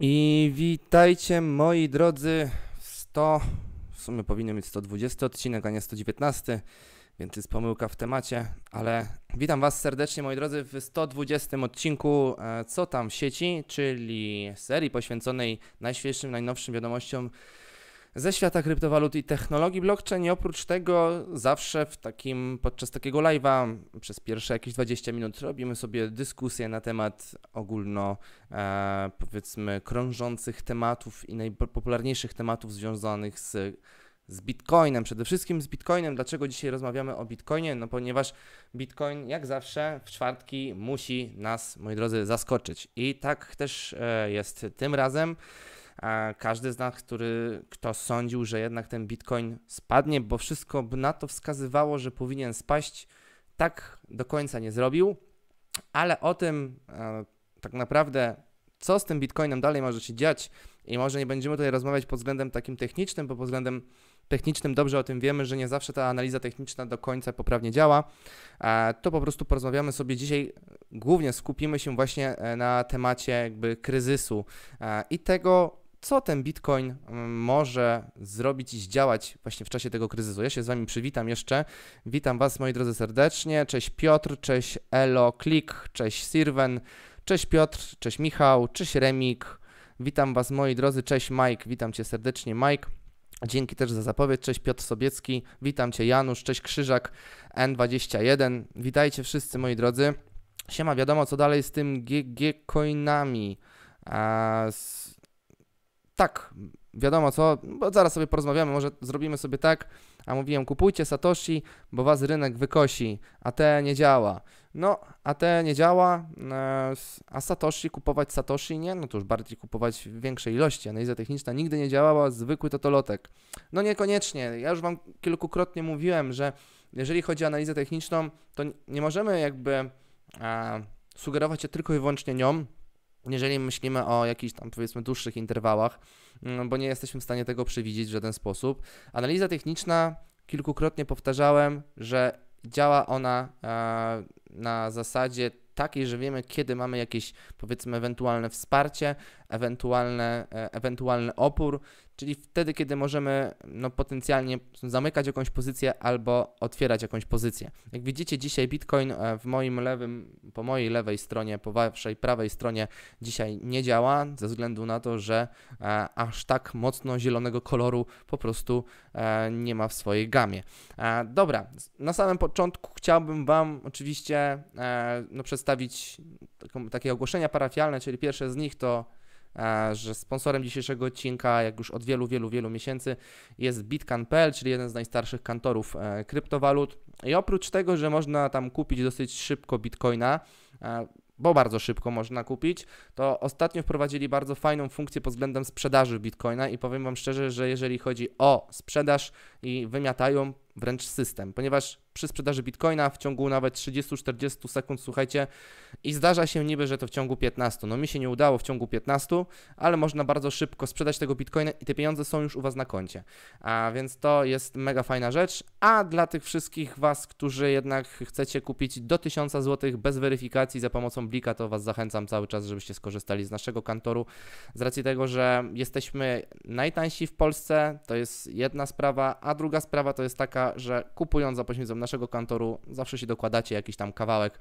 I witajcie moi drodzy w 100, w sumie powinien być 120 odcinek, a nie 119, więc jest pomyłka w temacie, ale witam Was serdecznie moi drodzy w 120 odcinku e, Co tam w sieci, czyli serii poświęconej najświeższym, najnowszym wiadomościom ze świata kryptowalut i technologii blockchain i oprócz tego zawsze w takim, podczas takiego live'a przez pierwsze jakieś 20 minut robimy sobie dyskusję na temat ogólno e, powiedzmy krążących tematów i najpopularniejszych tematów związanych z z Bitcoinem, przede wszystkim z Bitcoinem. Dlaczego dzisiaj rozmawiamy o Bitcoinie? No ponieważ Bitcoin, jak zawsze, w czwartki musi nas, moi drodzy, zaskoczyć. I tak też e, jest tym razem każdy z nas, który, kto sądził, że jednak ten bitcoin spadnie, bo wszystko by na to wskazywało, że powinien spaść, tak do końca nie zrobił, ale o tym e, tak naprawdę, co z tym bitcoinem dalej może się dziać i może nie będziemy tutaj rozmawiać pod względem takim technicznym, bo pod względem technicznym dobrze o tym wiemy, że nie zawsze ta analiza techniczna do końca poprawnie działa, e, to po prostu porozmawiamy sobie dzisiaj, głównie skupimy się właśnie e, na temacie jakby kryzysu i tego, co ten Bitcoin mm, może zrobić i zdziałać właśnie w czasie tego kryzysu. Ja się z Wami przywitam jeszcze. Witam Was, moi drodzy, serdecznie. Cześć Piotr, cześć Elo Klik, cześć Sirwen, cześć Piotr, cześć Michał, cześć Remik. Witam Was, moi drodzy, cześć Mike, witam Cię serdecznie, Mike. Dzięki też za zapowiedź. Cześć Piotr Sobiecki, witam Cię Janusz, cześć Krzyżak N21. Witajcie wszyscy moi drodzy. Siema, wiadomo co dalej z tym GG coinami. Eee, tak, wiadomo co, bo zaraz sobie porozmawiamy, może zrobimy sobie tak, a mówiłem kupujcie Satoshi, bo was rynek wykosi, a te nie działa. No, a te nie działa, e, a Satoshi, kupować Satoshi nie, no to już bardziej kupować w większej ilości. Analiza techniczna nigdy nie działała, zwykły totolotek. No niekoniecznie, ja już wam kilkukrotnie mówiłem, że jeżeli chodzi o analizę techniczną, to nie możemy jakby a, e, sugerować się tylko i wyłącznie nią, jeżeli myślimy o jakichś tam powiedzmy dłuższych interwałach, no, bo nie jesteśmy w stanie tego przewidzieć w żaden sposób. Analiza techniczna, kilkukrotnie powtarzałem, że działa ona e, na zasadzie takiej, że wiemy, kiedy mamy jakieś powiedzmy ewentualne wsparcie, ewentualne, e, ewentualny opór, czyli wtedy, kiedy możemy no, potencjalnie zamykać jakąś pozycję albo otwierać jakąś pozycję. Jak widzicie dzisiaj Bitcoin e, w moim lewym, po mojej lewej stronie, po waszej prawej stronie dzisiaj nie działa ze względu na to, że e, aż tak mocno zielonego koloru po prostu e, nie ma w swojej gamie. E, dobra, na samym początku chciałbym wam oczywiście e, no, przedstawić taką, takie ogłoszenia parafialne, czyli pierwsze z nich to E, że sponsorem dzisiejszego odcinka, jak już od wielu, wielu, wielu miesięcy, jest Bitcan.pl, czyli jeden z najstarszych kantorów e, kryptowalut. I oprócz tego, że można tam kupić dosyć szybko bitcoina, e, bo bardzo szybko można kupić, to ostatnio wprowadzili bardzo fajną funkcję pod względem sprzedaży bitcoina i powiem Wam szczerze, że jeżeli chodzi o sprzedaż i wymiatają wręcz system, ponieważ przy sprzedaży bitcoina w ciągu nawet 30-40 sekund, słuchajcie, i zdarza się niby, że to w ciągu 15. No mi się nie udało w ciągu 15, ale można bardzo szybko sprzedać tego bitcoina i te pieniądze są już u Was na koncie. A więc to jest mega fajna rzecz. A dla tych wszystkich Was, którzy jednak chcecie kupić do 1000 zł bez weryfikacji za pomocą Blika, to Was zachęcam cały czas, żebyście skorzystali z naszego kantoru. Z racji tego, że jesteśmy najtańsi w Polsce, to jest jedna sprawa, a druga sprawa to jest taka, że kupując za pośrednictwem naszego kantoru zawsze się dokładacie jakiś tam kawałek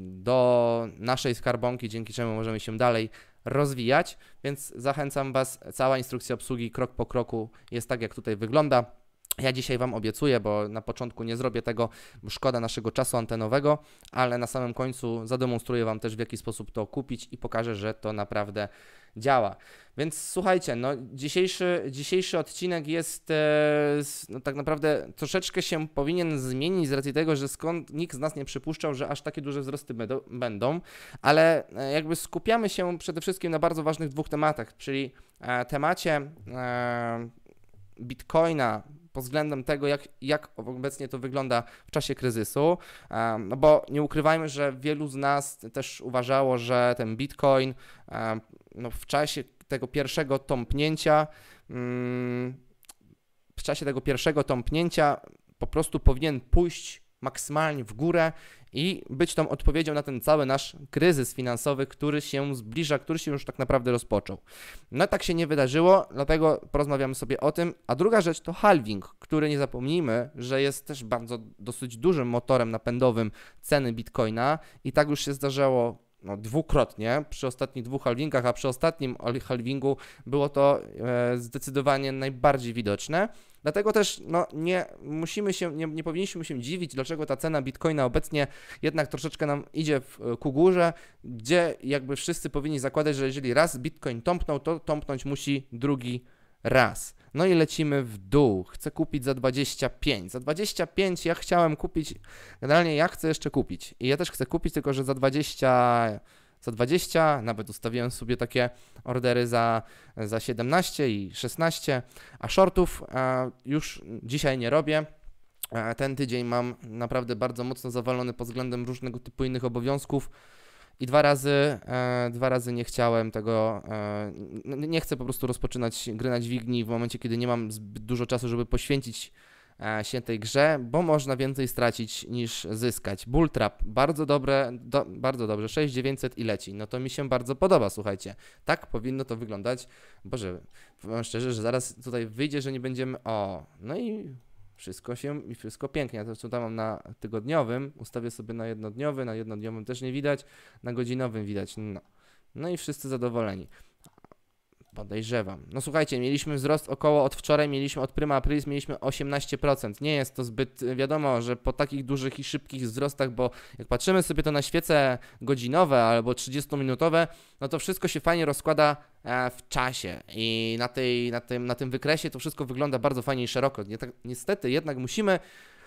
do naszej skarbonki, dzięki czemu możemy się dalej rozwijać, więc zachęcam Was, cała instrukcja obsługi krok po kroku jest tak, jak tutaj wygląda. Ja dzisiaj Wam obiecuję, bo na początku nie zrobię tego, szkoda naszego czasu antenowego, ale na samym końcu zademonstruję Wam też, w jaki sposób to kupić i pokażę, że to naprawdę działa. Więc słuchajcie, no, dzisiejszy, dzisiejszy odcinek jest e, no, tak naprawdę troszeczkę się powinien zmienić z racji tego, że skąd nikt z nas nie przypuszczał, że aż takie duże wzrosty będą, ale e, jakby skupiamy się przede wszystkim na bardzo ważnych dwóch tematach, czyli e, temacie. Bitcoina, pod względem tego, jak, jak obecnie to wygląda w czasie kryzysu, no bo nie ukrywajmy, że wielu z nas też uważało, że ten Bitcoin no w czasie tego pierwszego tąpnięcia, mm, w czasie tego pierwszego tąpnięcia po prostu powinien pójść maksymalnie w górę i być tą odpowiedzią na ten cały nasz kryzys finansowy, który się zbliża, który się już tak naprawdę rozpoczął. No tak się nie wydarzyło, dlatego porozmawiamy sobie o tym. A druga rzecz to halving, który nie zapomnijmy, że jest też bardzo dosyć dużym motorem napędowym ceny bitcoina i tak już się zdarzało no, dwukrotnie przy ostatnich dwóch halvingach, a przy ostatnim halvingu było to e, zdecydowanie najbardziej widoczne. Dlatego też no, nie, musimy się, nie, nie powinniśmy się dziwić, dlaczego ta cena bitcoina obecnie jednak troszeczkę nam idzie w, e, ku górze, gdzie jakby wszyscy powinni zakładać, że jeżeli raz bitcoin tąpnął, to tąpnąć musi drugi raz. No i lecimy w dół. Chcę kupić za 25. Za 25 ja chciałem kupić, generalnie ja chcę jeszcze kupić. I ja też chcę kupić, tylko że za 20 za 20, nawet ustawiłem sobie takie ordery za, za 17 i 16, a shortów e, już dzisiaj nie robię. E, ten tydzień mam naprawdę bardzo mocno zawalony pod względem różnego typu innych obowiązków i dwa razy, e, dwa razy nie chciałem tego, nie chcę po prostu rozpoczynać gry na dźwigni w momencie, kiedy nie mam zbyt dużo czasu, żeby poświęcić się e, tej grze, bo można więcej stracić niż zyskać. Bulltrap, bardzo dobre, do, bardzo dobrze, 6900 i leci. No to mi się bardzo podoba, słuchajcie. Tak powinno to wyglądać. Boże, powiem szczerze, że zaraz tutaj wyjdzie, że nie będziemy... O, no i wszystko się, i wszystko pięknie. To co tam mam na tygodniowym, ustawię sobie na jednodniowy, na jednodniowym też nie widać, na godzinowym widać, no. No i wszyscy zadowoleni. Podejrzewam. No słuchajcie, mieliśmy wzrost około od wczoraj, mieliśmy od prima aprilis, mieliśmy 18%. Nie jest to zbyt y, wiadomo, że po takich dużych i szybkich wzrostach, bo jak patrzymy sobie to na świece godzinowe albo 30-minutowe, no to wszystko się fajnie rozkłada e, w czasie i na, tej, na, tym, na tym wykresie to wszystko wygląda bardzo fajnie i szeroko. Tak, niestety jednak musimy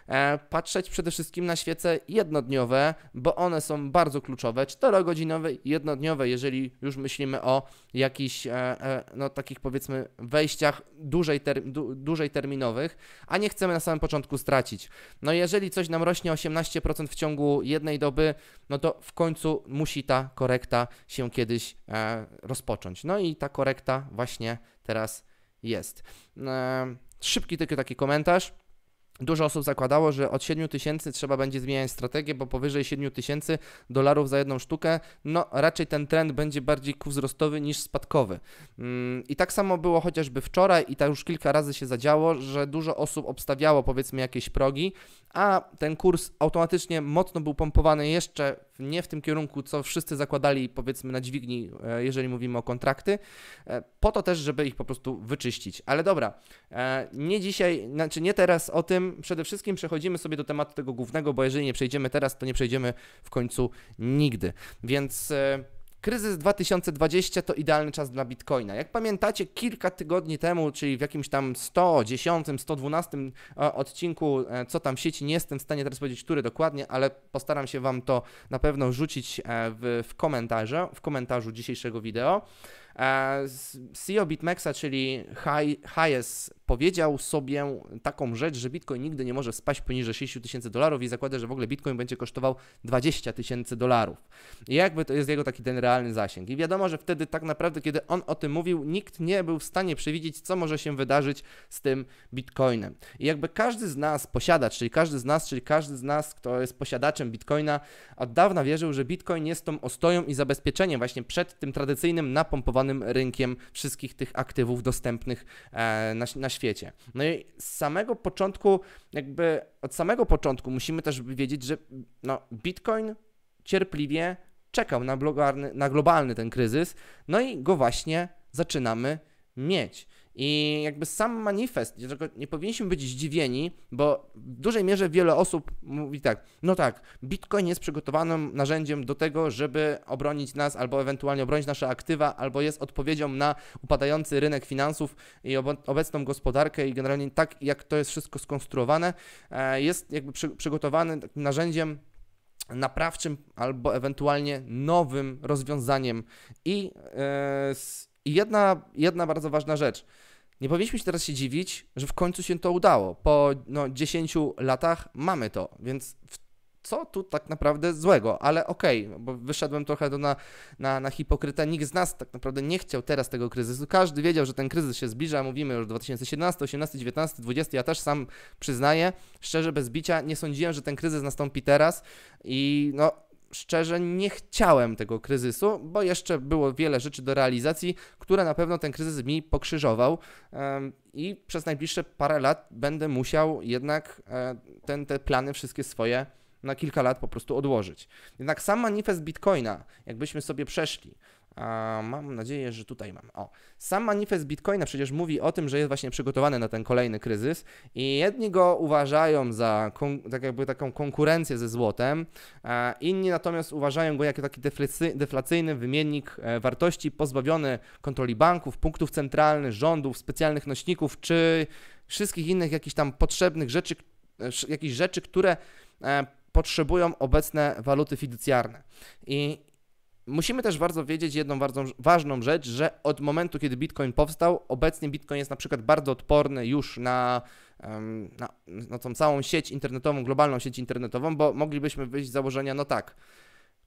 E, patrzeć przede wszystkim na świece jednodniowe, bo one są bardzo kluczowe, czterogodzinowe jednodniowe, jeżeli już myślimy o jakichś, e, e, no takich powiedzmy wejściach dużej, ter terminowych, a nie chcemy na samym początku stracić. No jeżeli coś nam rośnie 18% w ciągu jednej doby, no to w końcu musi ta korekta się kiedyś rozpocząć. No i ta korekta właśnie teraz jest. szybki tylko taki komentarz. Dużo osób zakładało, że od 7 tysięcy trzeba będzie zmieniać strategię, bo powyżej 7 tysięcy dolarów za jedną sztukę, no raczej ten trend będzie bardziej ku wzrostowy niż spadkowy. Mm, I tak samo było chociażby wczoraj i tak już kilka razy się zadziało, że dużo osób obstawiało powiedzmy jakieś progi, a ten kurs automatycznie mocno był pompowany jeszcze nie w tym kierunku, co wszyscy zakładali, powiedzmy, na dźwigni, e, jeżeli mówimy o kontrakty, e, po to też, żeby ich po prostu wyczyścić. Ale dobra, e, nie dzisiaj, znaczy nie teraz o tym. Przede wszystkim przechodzimy sobie do tematu tego głównego, bo jeżeli nie przejdziemy teraz, to nie przejdziemy w końcu nigdy. Więc. Kryzys 2020 to idealny czas dla Bitcoina. Jak pamiętacie, kilka tygodni temu, czyli w jakimś tam 110, 112 e, odcinku, e, co tam sieci, nie jestem w stanie teraz powiedzieć, który dokładnie, ale postaram się Wam to na pewno rzucić e, w, w, komentarze, w komentarzu dzisiejszego wideo. E, CEO BitMEXa, czyli Hayes, powiedział sobie taką rzecz, że Bitcoin nigdy nie może spaść poniżej 6 tysięcy dolarów i zakłada, że w ogóle Bitcoin będzie kosztował 20 tysięcy dolarów. I jakby to jest jego taki ten realny zasięg. I wiadomo, że wtedy tak naprawdę, kiedy on o tym mówił, nikt nie był w stanie przewidzieć, co może się wydarzyć z tym Bitcoinem. I jakby każdy z nas, posiadacz, czyli każdy z nas, czyli każdy z nas, kto jest posiadaczem Bitcoina, od dawna wierzył, że Bitcoin jest tą ostoją i zabezpieczeniem właśnie przed tym tradycyjnym napompowanym rynkiem wszystkich tych aktywów dostępnych e, na, na świecie. No i z samego początku, jakby od samego początku musimy też wiedzieć, że no, Bitcoin cierpliwie czekał na, na globalny ten kryzys, no i go właśnie zaczynamy mieć. I jakby sam manifest, nie powinniśmy być zdziwieni, bo w dużej mierze wiele osób mówi tak, no tak, Bitcoin jest przygotowanym narzędziem do tego, żeby obronić nas albo ewentualnie obronić nasze aktywa, albo jest odpowiedzią na upadający rynek finansów i obecną gospodarkę i generalnie tak, jak to jest wszystko skonstruowane, e, jest jakby przy, przygotowany narzędziem naprawczym albo ewentualnie nowym rozwiązaniem i e, i jedna, jedna bardzo ważna rzecz. Nie powinniśmy się teraz się dziwić, że w końcu się to udało. Po no, 10 latach mamy to, więc co tu tak naprawdę złego? Ale okej, okay, no bo wyszedłem trochę do na, na, na hipokryta, Nikt z nas tak naprawdę nie chciał teraz tego kryzysu. Każdy wiedział, że ten kryzys się zbliża. Mówimy już 2017, 18, 19, 20. Ja też sam przyznaję, szczerze, bez bicia, nie sądziłem, że ten kryzys nastąpi teraz i no szczerze nie chciałem tego kryzysu, bo jeszcze było wiele rzeczy do realizacji, które na pewno ten kryzys mi pokrzyżował i przez najbliższe parę lat będę musiał jednak e, ten, te plany wszystkie swoje na kilka lat po prostu odłożyć. Jednak sam manifest Bitcoina, jakbyśmy sobie przeszli, a mam nadzieję, że tutaj mam. O, sam manifest Bitcoina przecież mówi o tym, że jest właśnie przygotowany na ten kolejny kryzys i jedni go uważają za tak jakby taką konkurencję ze złotem, inni natomiast uważają go jako taki deflacyjny wymiennik e, wartości pozbawiony kontroli banków, punktów centralnych, rządów, specjalnych nośników czy wszystkich innych jakichś tam potrzebnych rzeczy, e, jakichś rzeczy, które e, potrzebują obecne waluty fiducjarne. I Musimy też bardzo wiedzieć jedną bardzo ważną rzecz, że od momentu, kiedy Bitcoin powstał, obecnie Bitcoin jest na przykład bardzo odporny już na, na, na tą całą sieć internetową, globalną sieć internetową, bo moglibyśmy wyjść z założenia, no tak,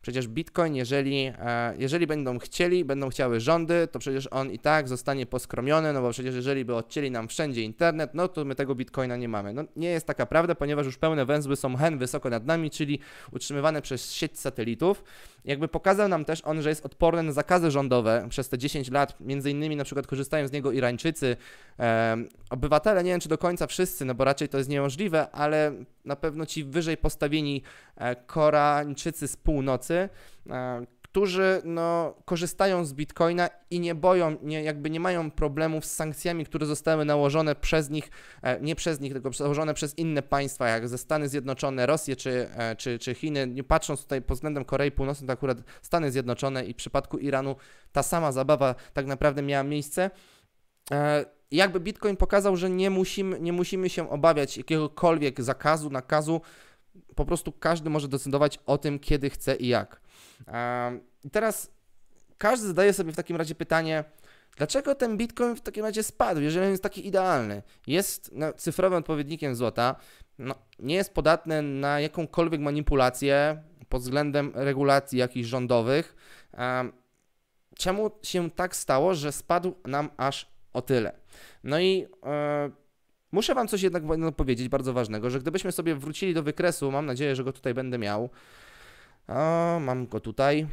Przecież Bitcoin, jeżeli, e, jeżeli będą chcieli, będą chciały rządy, to przecież on i tak zostanie poskromiony, no bo przecież jeżeli by odcięli nam wszędzie internet, no to my tego Bitcoina nie mamy. No nie jest taka prawda, ponieważ już pełne węzły są hen wysoko nad nami, czyli utrzymywane przez sieć satelitów. Jakby pokazał nam też on, że jest odporny na zakazy rządowe przez te 10 lat, między innymi na przykład korzystają z niego Irańczycy, e, obywatele, nie wiem czy do końca wszyscy, no bo raczej to jest niemożliwe, ale na pewno ci wyżej postawieni e, korańczycy z północy, E, którzy no, korzystają z bitcoina i nie boją, nie, jakby nie mają problemów z sankcjami, które zostały nałożone przez nich, e, nie przez nich, tylko nałożone przez inne państwa, jak ze Stany Zjednoczone, Rosję czy, e, czy, czy Chiny. Nie patrząc tutaj pod względem Korei Północnej, to akurat Stany Zjednoczone i w przypadku Iranu ta sama zabawa tak naprawdę miała miejsce. jakby Bitcoin pokazał, że nie musimy, nie musimy się obawiać jakiegokolwiek zakazu, nakazu, po prostu każdy może decydować o tym, kiedy chce i jak. I teraz każdy zadaje sobie w takim razie pytanie, dlaczego ten bitcoin w takim razie spadł, jeżeli on jest taki idealny? Jest no, cyfrowym odpowiednikiem złota, no, nie jest podatny na jakąkolwiek manipulację pod względem regulacji jakichś rządowych. Czemu się tak stało, że spadł nam aż o tyle? No i e, Muszę wam coś jednak powiedzieć bardzo ważnego, że gdybyśmy sobie wrócili do wykresu, mam nadzieję, że go tutaj będę miał. O, mam go tutaj.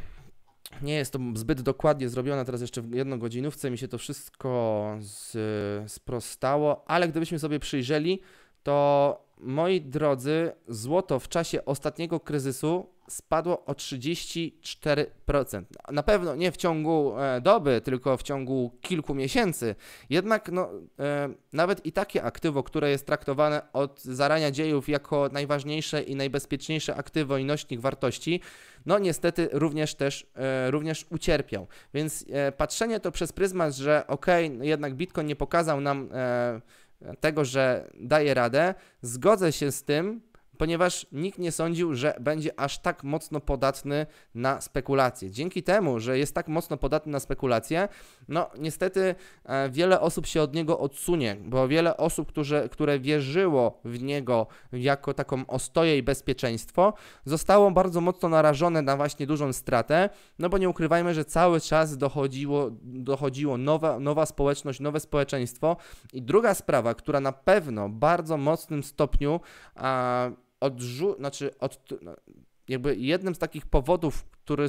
Nie jest to zbyt dokładnie zrobione, teraz jeszcze w jednogodzinówce mi się to wszystko z, sprostało, ale gdybyśmy sobie przyjrzeli, to moi drodzy, złoto w czasie ostatniego kryzysu spadło o 34%. Na pewno nie w ciągu e, doby, tylko w ciągu kilku miesięcy. Jednak no, e, nawet i takie aktywo, które jest traktowane od zarania dziejów jako najważniejsze i najbezpieczniejsze aktywo i nośnik wartości, no niestety również też e, również ucierpiał. Więc patrzenie to przez pryzmat, że ok, no, jednak Bitcoin nie pokazał nam tego, że daje radę, zgodzę się z tym, ponieważ nikt nie sądził, że będzie aż tak mocno podatny na spekulacje. Dzięki temu, że jest tak mocno podatny na spekulacje, no niestety e, wiele osób się od niego odsunie, bo wiele osób, którzy, które wierzyło w niego jako taką ostoję i bezpieczeństwo, zostało bardzo mocno narażone na właśnie dużą stratę, no bo nie ukrywajmy, że cały czas dochodziło, dochodziło nowa, nowa społeczność, nowe społeczeństwo. I druga sprawa, która na pewno bardzo mocnym stopniu a, odrzu... znaczy od... No, jakby jednym z takich powodów, który,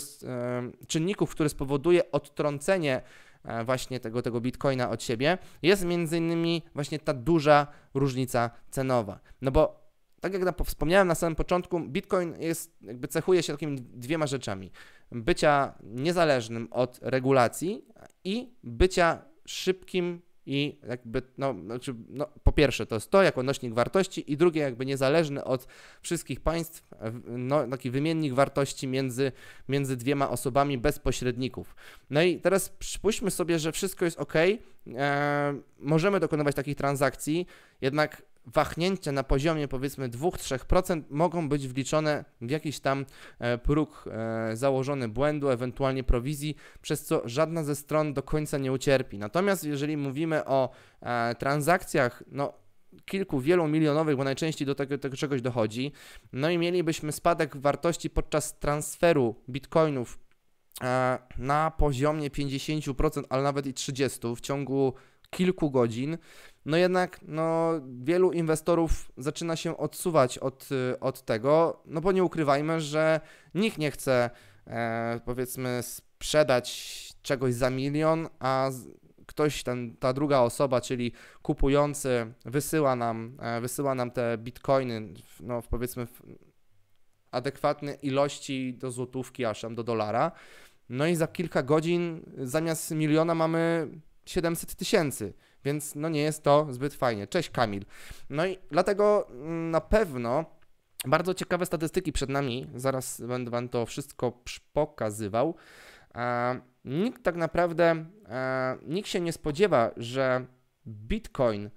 czynników, który spowoduje odtrącenie e, właśnie tego, tego bitcoina od siebie, jest między innymi właśnie ta duża różnica cenowa. No bo tak jak wspomniałem na samym początku, Bitcoin jest, jakby cechuje się takimi dwiema rzeczami. Bycia niezależnym od regulacji i bycia szybkim i jakby, no, znaczy, no, po pierwsze, to jest to jako nośnik wartości, i drugie, jakby niezależny od wszystkich państw, no, taki wymiennik wartości między, między dwiema osobami bez pośredników. No i teraz przypuśćmy sobie, że wszystko jest ok, e, możemy dokonywać takich transakcji, jednak wahnięcia na poziomie powiedzmy 2-3% mogą być wliczone w jakiś tam e, próg e, założony błędu, ewentualnie prowizji, przez co żadna ze stron do końca nie ucierpi. Natomiast jeżeli mówimy o e, transakcjach, no kilku, wielu milionowych, bo najczęściej do tego, tego, czegoś dochodzi, no i mielibyśmy spadek wartości podczas transferu bitcoinów na poziomie 50%, ale nawet i 30% w ciągu kilku godzin, no jednak no, wielu inwestorów zaczyna się odsuwać od, y, od tego, no bo nie ukrywajmy, że nikt nie chce e, powiedzmy sprzedać czegoś za milion, a ktoś, ten, ta druga osoba, czyli kupujący wysyła nam, e, wysyła nam te bitcoiny, no powiedzmy w adekwatne ilości do złotówki, aż tam do dolara, no i za kilka godzin zamiast miliona mamy 700 tysięcy, więc no nie jest to zbyt fajnie. Cześć Kamil. No i dlatego mm, na pewno bardzo ciekawe statystyki przed nami, zaraz będę Wam to wszystko pokazywał. E, nikt tak naprawdę, e, nikt się nie spodziewa, że Bitcoin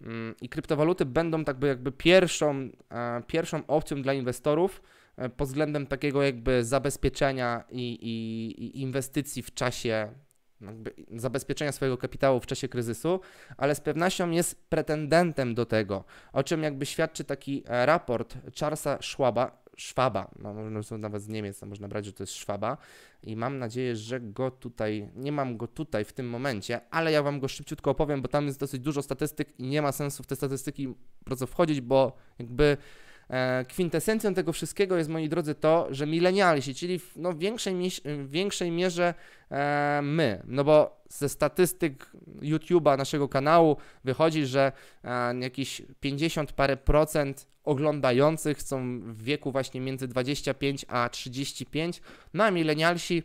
mm, i kryptowaluty będą tak jakby pierwszą, pierwszą opcją dla inwestorów e, pod względem takiego jakby zabezpieczenia i, i, i inwestycji w czasie zabezpieczenia swojego kapitału w czasie kryzysu, ale z pewnością jest pretendentem do tego, o czym jakby świadczy taki e, raport Charlesa Schwaba, Schwaba, no, można nawet z Niemiec, można brać, że to jest Schwaba i mam nadzieję, że go tutaj, nie mam go tutaj w tym momencie, ale ja Wam go szybciutko opowiem, bo tam jest dosyć dużo statystyk i nie ma sensu w te statystyki bardzo wchodzić, bo jakby E, kwintesencją tego wszystkiego jest, moi drodzy, to, że milenialsi, czyli w, no, większej, w większej mierze e, my, no bo ze statystyk YouTube'a, naszego kanału wychodzi, że e, jakieś 50 parę procent oglądających są w wieku właśnie między 25 a 35, no a milenialsi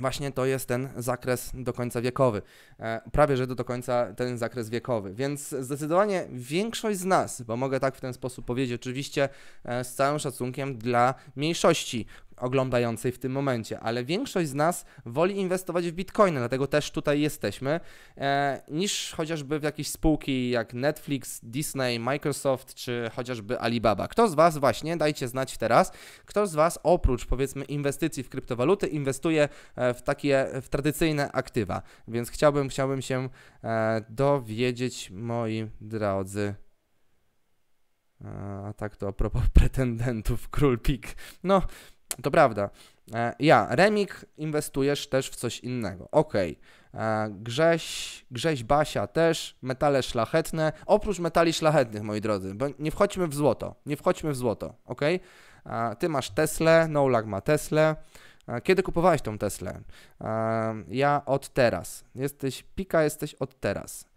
właśnie to jest ten zakres do końca wiekowy. E, prawie że do końca ten zakres wiekowy. Więc zdecydowanie większość z nas, bo mogę tak w ten sposób powiedzieć, oczywiście e, z całym szacunkiem dla mniejszości, oglądającej w tym momencie, ale większość z nas woli inwestować w bitcoiny, dlatego też tutaj jesteśmy, e, niż chociażby w jakieś spółki jak Netflix, Disney, Microsoft czy chociażby Alibaba. Kto z Was właśnie, dajcie znać teraz, kto z Was oprócz powiedzmy inwestycji w kryptowaluty inwestuje e, w takie w tradycyjne aktywa, więc chciałbym, chciałbym się e, dowiedzieć, moi drodzy. E, a tak to a propos pretendentów, król pik. No, to prawda. E, ja, Remik, inwestujesz też w coś innego. Okej. Okay. E, Grześ, Grześ Basia też, metale szlachetne. Oprócz metali szlachetnych, moi drodzy, bo nie wchodźmy w złoto. Nie wchodźmy w złoto, ok? E, ty masz Tesla, Nolag ma Tesla. Kiedy kupowałeś tą Teslę? Ja od teraz. Jesteś, pika jesteś od teraz.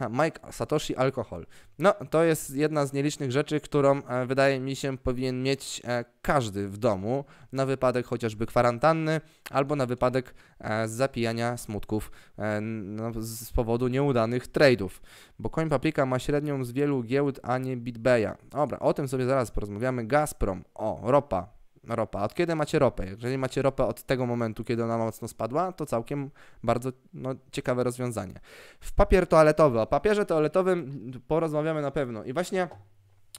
Ha, Mike Satoshi alkohol. No, to jest jedna z nielicznych rzeczy, którą e, wydaje mi się powinien mieć e, każdy w domu na wypadek chociażby kwarantanny albo na wypadek e, zapijania smutków e, no, z powodu nieudanych trade'ów. Bo Coin ma średnią z wielu giełd, a nie BitBeya. Dobra, o tym sobie zaraz porozmawiamy. Gazprom, o, ropa, ropa. Od kiedy macie ropę? Jeżeli macie ropę od tego momentu, kiedy ona mocno spadła, to całkiem bardzo no, ciekawe rozwiązanie. W papier toaletowy. O papierze toaletowym porozmawiamy na pewno. I właśnie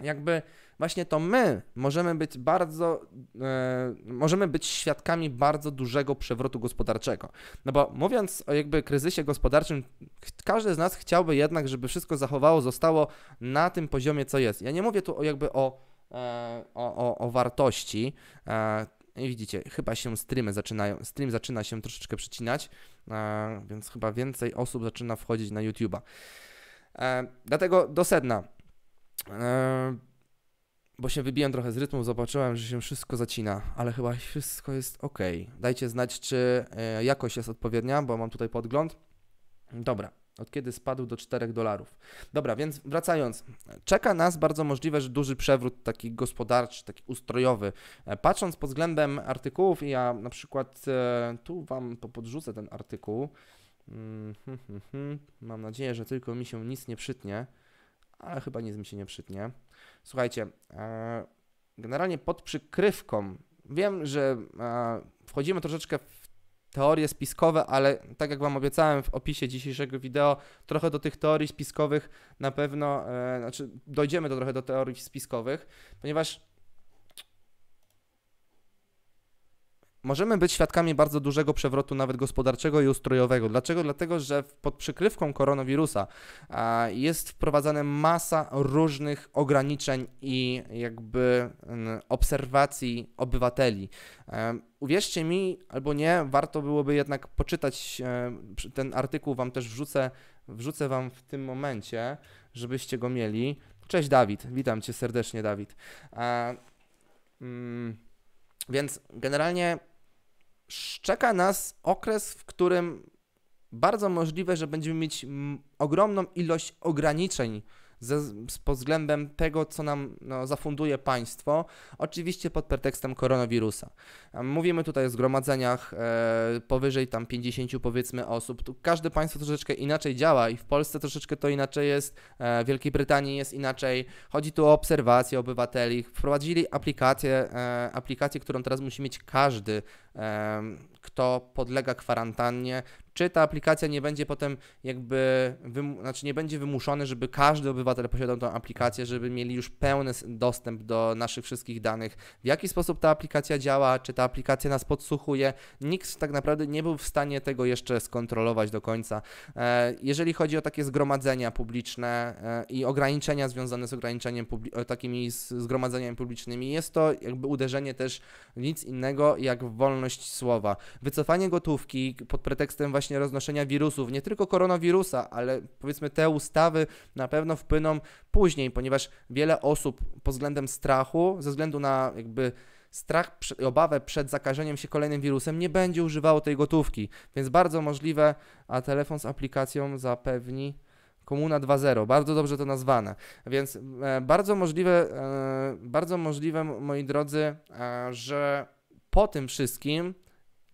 jakby właśnie to my możemy być bardzo, e, możemy być świadkami bardzo dużego przewrotu gospodarczego. No bo mówiąc o jakby kryzysie gospodarczym, każdy z nas chciałby jednak, żeby wszystko zachowało, zostało na tym poziomie, co jest. Ja nie mówię tu o jakby o E, o, o, o wartości. E, I widzicie, chyba się streamy zaczynają, stream zaczyna się troszeczkę przecinać, e, więc chyba więcej osób zaczyna wchodzić na YouTube'a. Dlatego do sedna bo się wybiłem trochę z rytmu, zobaczyłem, że się wszystko zacina, ale chyba wszystko jest ok. Dajcie znać, czy jakość jest odpowiednia, bo mam tutaj podgląd. Dobra, od kiedy spadł do 4 dolarów. Dobra, więc wracając, czeka nas bardzo możliwe, że duży przewrót taki gospodarczy, taki ustrojowy. E, patrząc pod względem artykułów, i ja na przykład e, tu Wam podrzucę ten artykuł. Mm, hm, hm, hm. Mam nadzieję, że tylko mi się nic nie przytnie, ale chyba nic mi się nie przytnie. Słuchajcie, e, generalnie pod przykrywką, wiem, że wchodzimy troszeczkę w teorie spiskowe, ale tak jak Wam obiecałem w opisie dzisiejszego wideo, trochę do tych teorii spiskowych na pewno, e, znaczy dojdziemy do trochę do teorii spiskowych, ponieważ możemy być świadkami bardzo dużego przewrotu nawet gospodarczego i ustrojowego. Dlaczego? Dlatego, że pod przykrywką koronawirusa jest wprowadzana masa różnych ograniczeń i jakby obserwacji obywateli. E, uwierzcie mi albo nie, warto byłoby jednak poczytać e, ten artykuł, wam też wrzucę, wrzucę wam w tym momencie, żebyście go mieli. Cześć Dawid, witam cię serdecznie Dawid. E, mm, więc generalnie czeka nas okres, w którym bardzo możliwe, że będziemy mieć ogromną ilość ograniczeń ze, z pod względem tego, co nam no, zafunduje państwo, oczywiście pod pretekstem koronawirusa. Mówimy tutaj o zgromadzeniach e, powyżej tam 50 powiedzmy osób. Tu każde państwo troszeczkę inaczej działa i w Polsce troszeczkę to inaczej jest, e, w Wielkiej Brytanii jest inaczej. Chodzi tu o obserwacje obywateli. Wprowadzili aplikację, e, aplikację którą teraz musi mieć każdy. E, kto podlega kwarantannie, czy ta aplikacja nie będzie potem jakby, znaczy nie będzie wymuszony, żeby każdy obywatel posiadał tą aplikację, żeby mieli już pełny dostęp do naszych wszystkich danych, w jaki sposób ta aplikacja działa, czy ta aplikacja nas podsłuchuje. Nikt tak naprawdę nie był w stanie tego jeszcze skontrolować do końca. E, jeżeli chodzi o takie zgromadzenia publiczne e, i ograniczenia związane z ograniczeniem e, takimi zgromadzeniami publicznymi, jest to jakby uderzenie też w nic innego jak wolność słowa wycofanie gotówki pod pretekstem właśnie roznoszenia wirusów, nie tylko koronawirusa, ale powiedzmy te ustawy na pewno wpłyną później, ponieważ wiele osób pod względem strachu, ze względu na jakby strach i obawę przed zakażeniem się kolejnym wirusem, nie będzie używało tej gotówki. Więc bardzo możliwe, a telefon z aplikacją zapewni. Komuna 2.0, bardzo dobrze to nazwane. Więc e, bardzo możliwe, e, bardzo możliwe, moi drodzy, e, że po tym wszystkim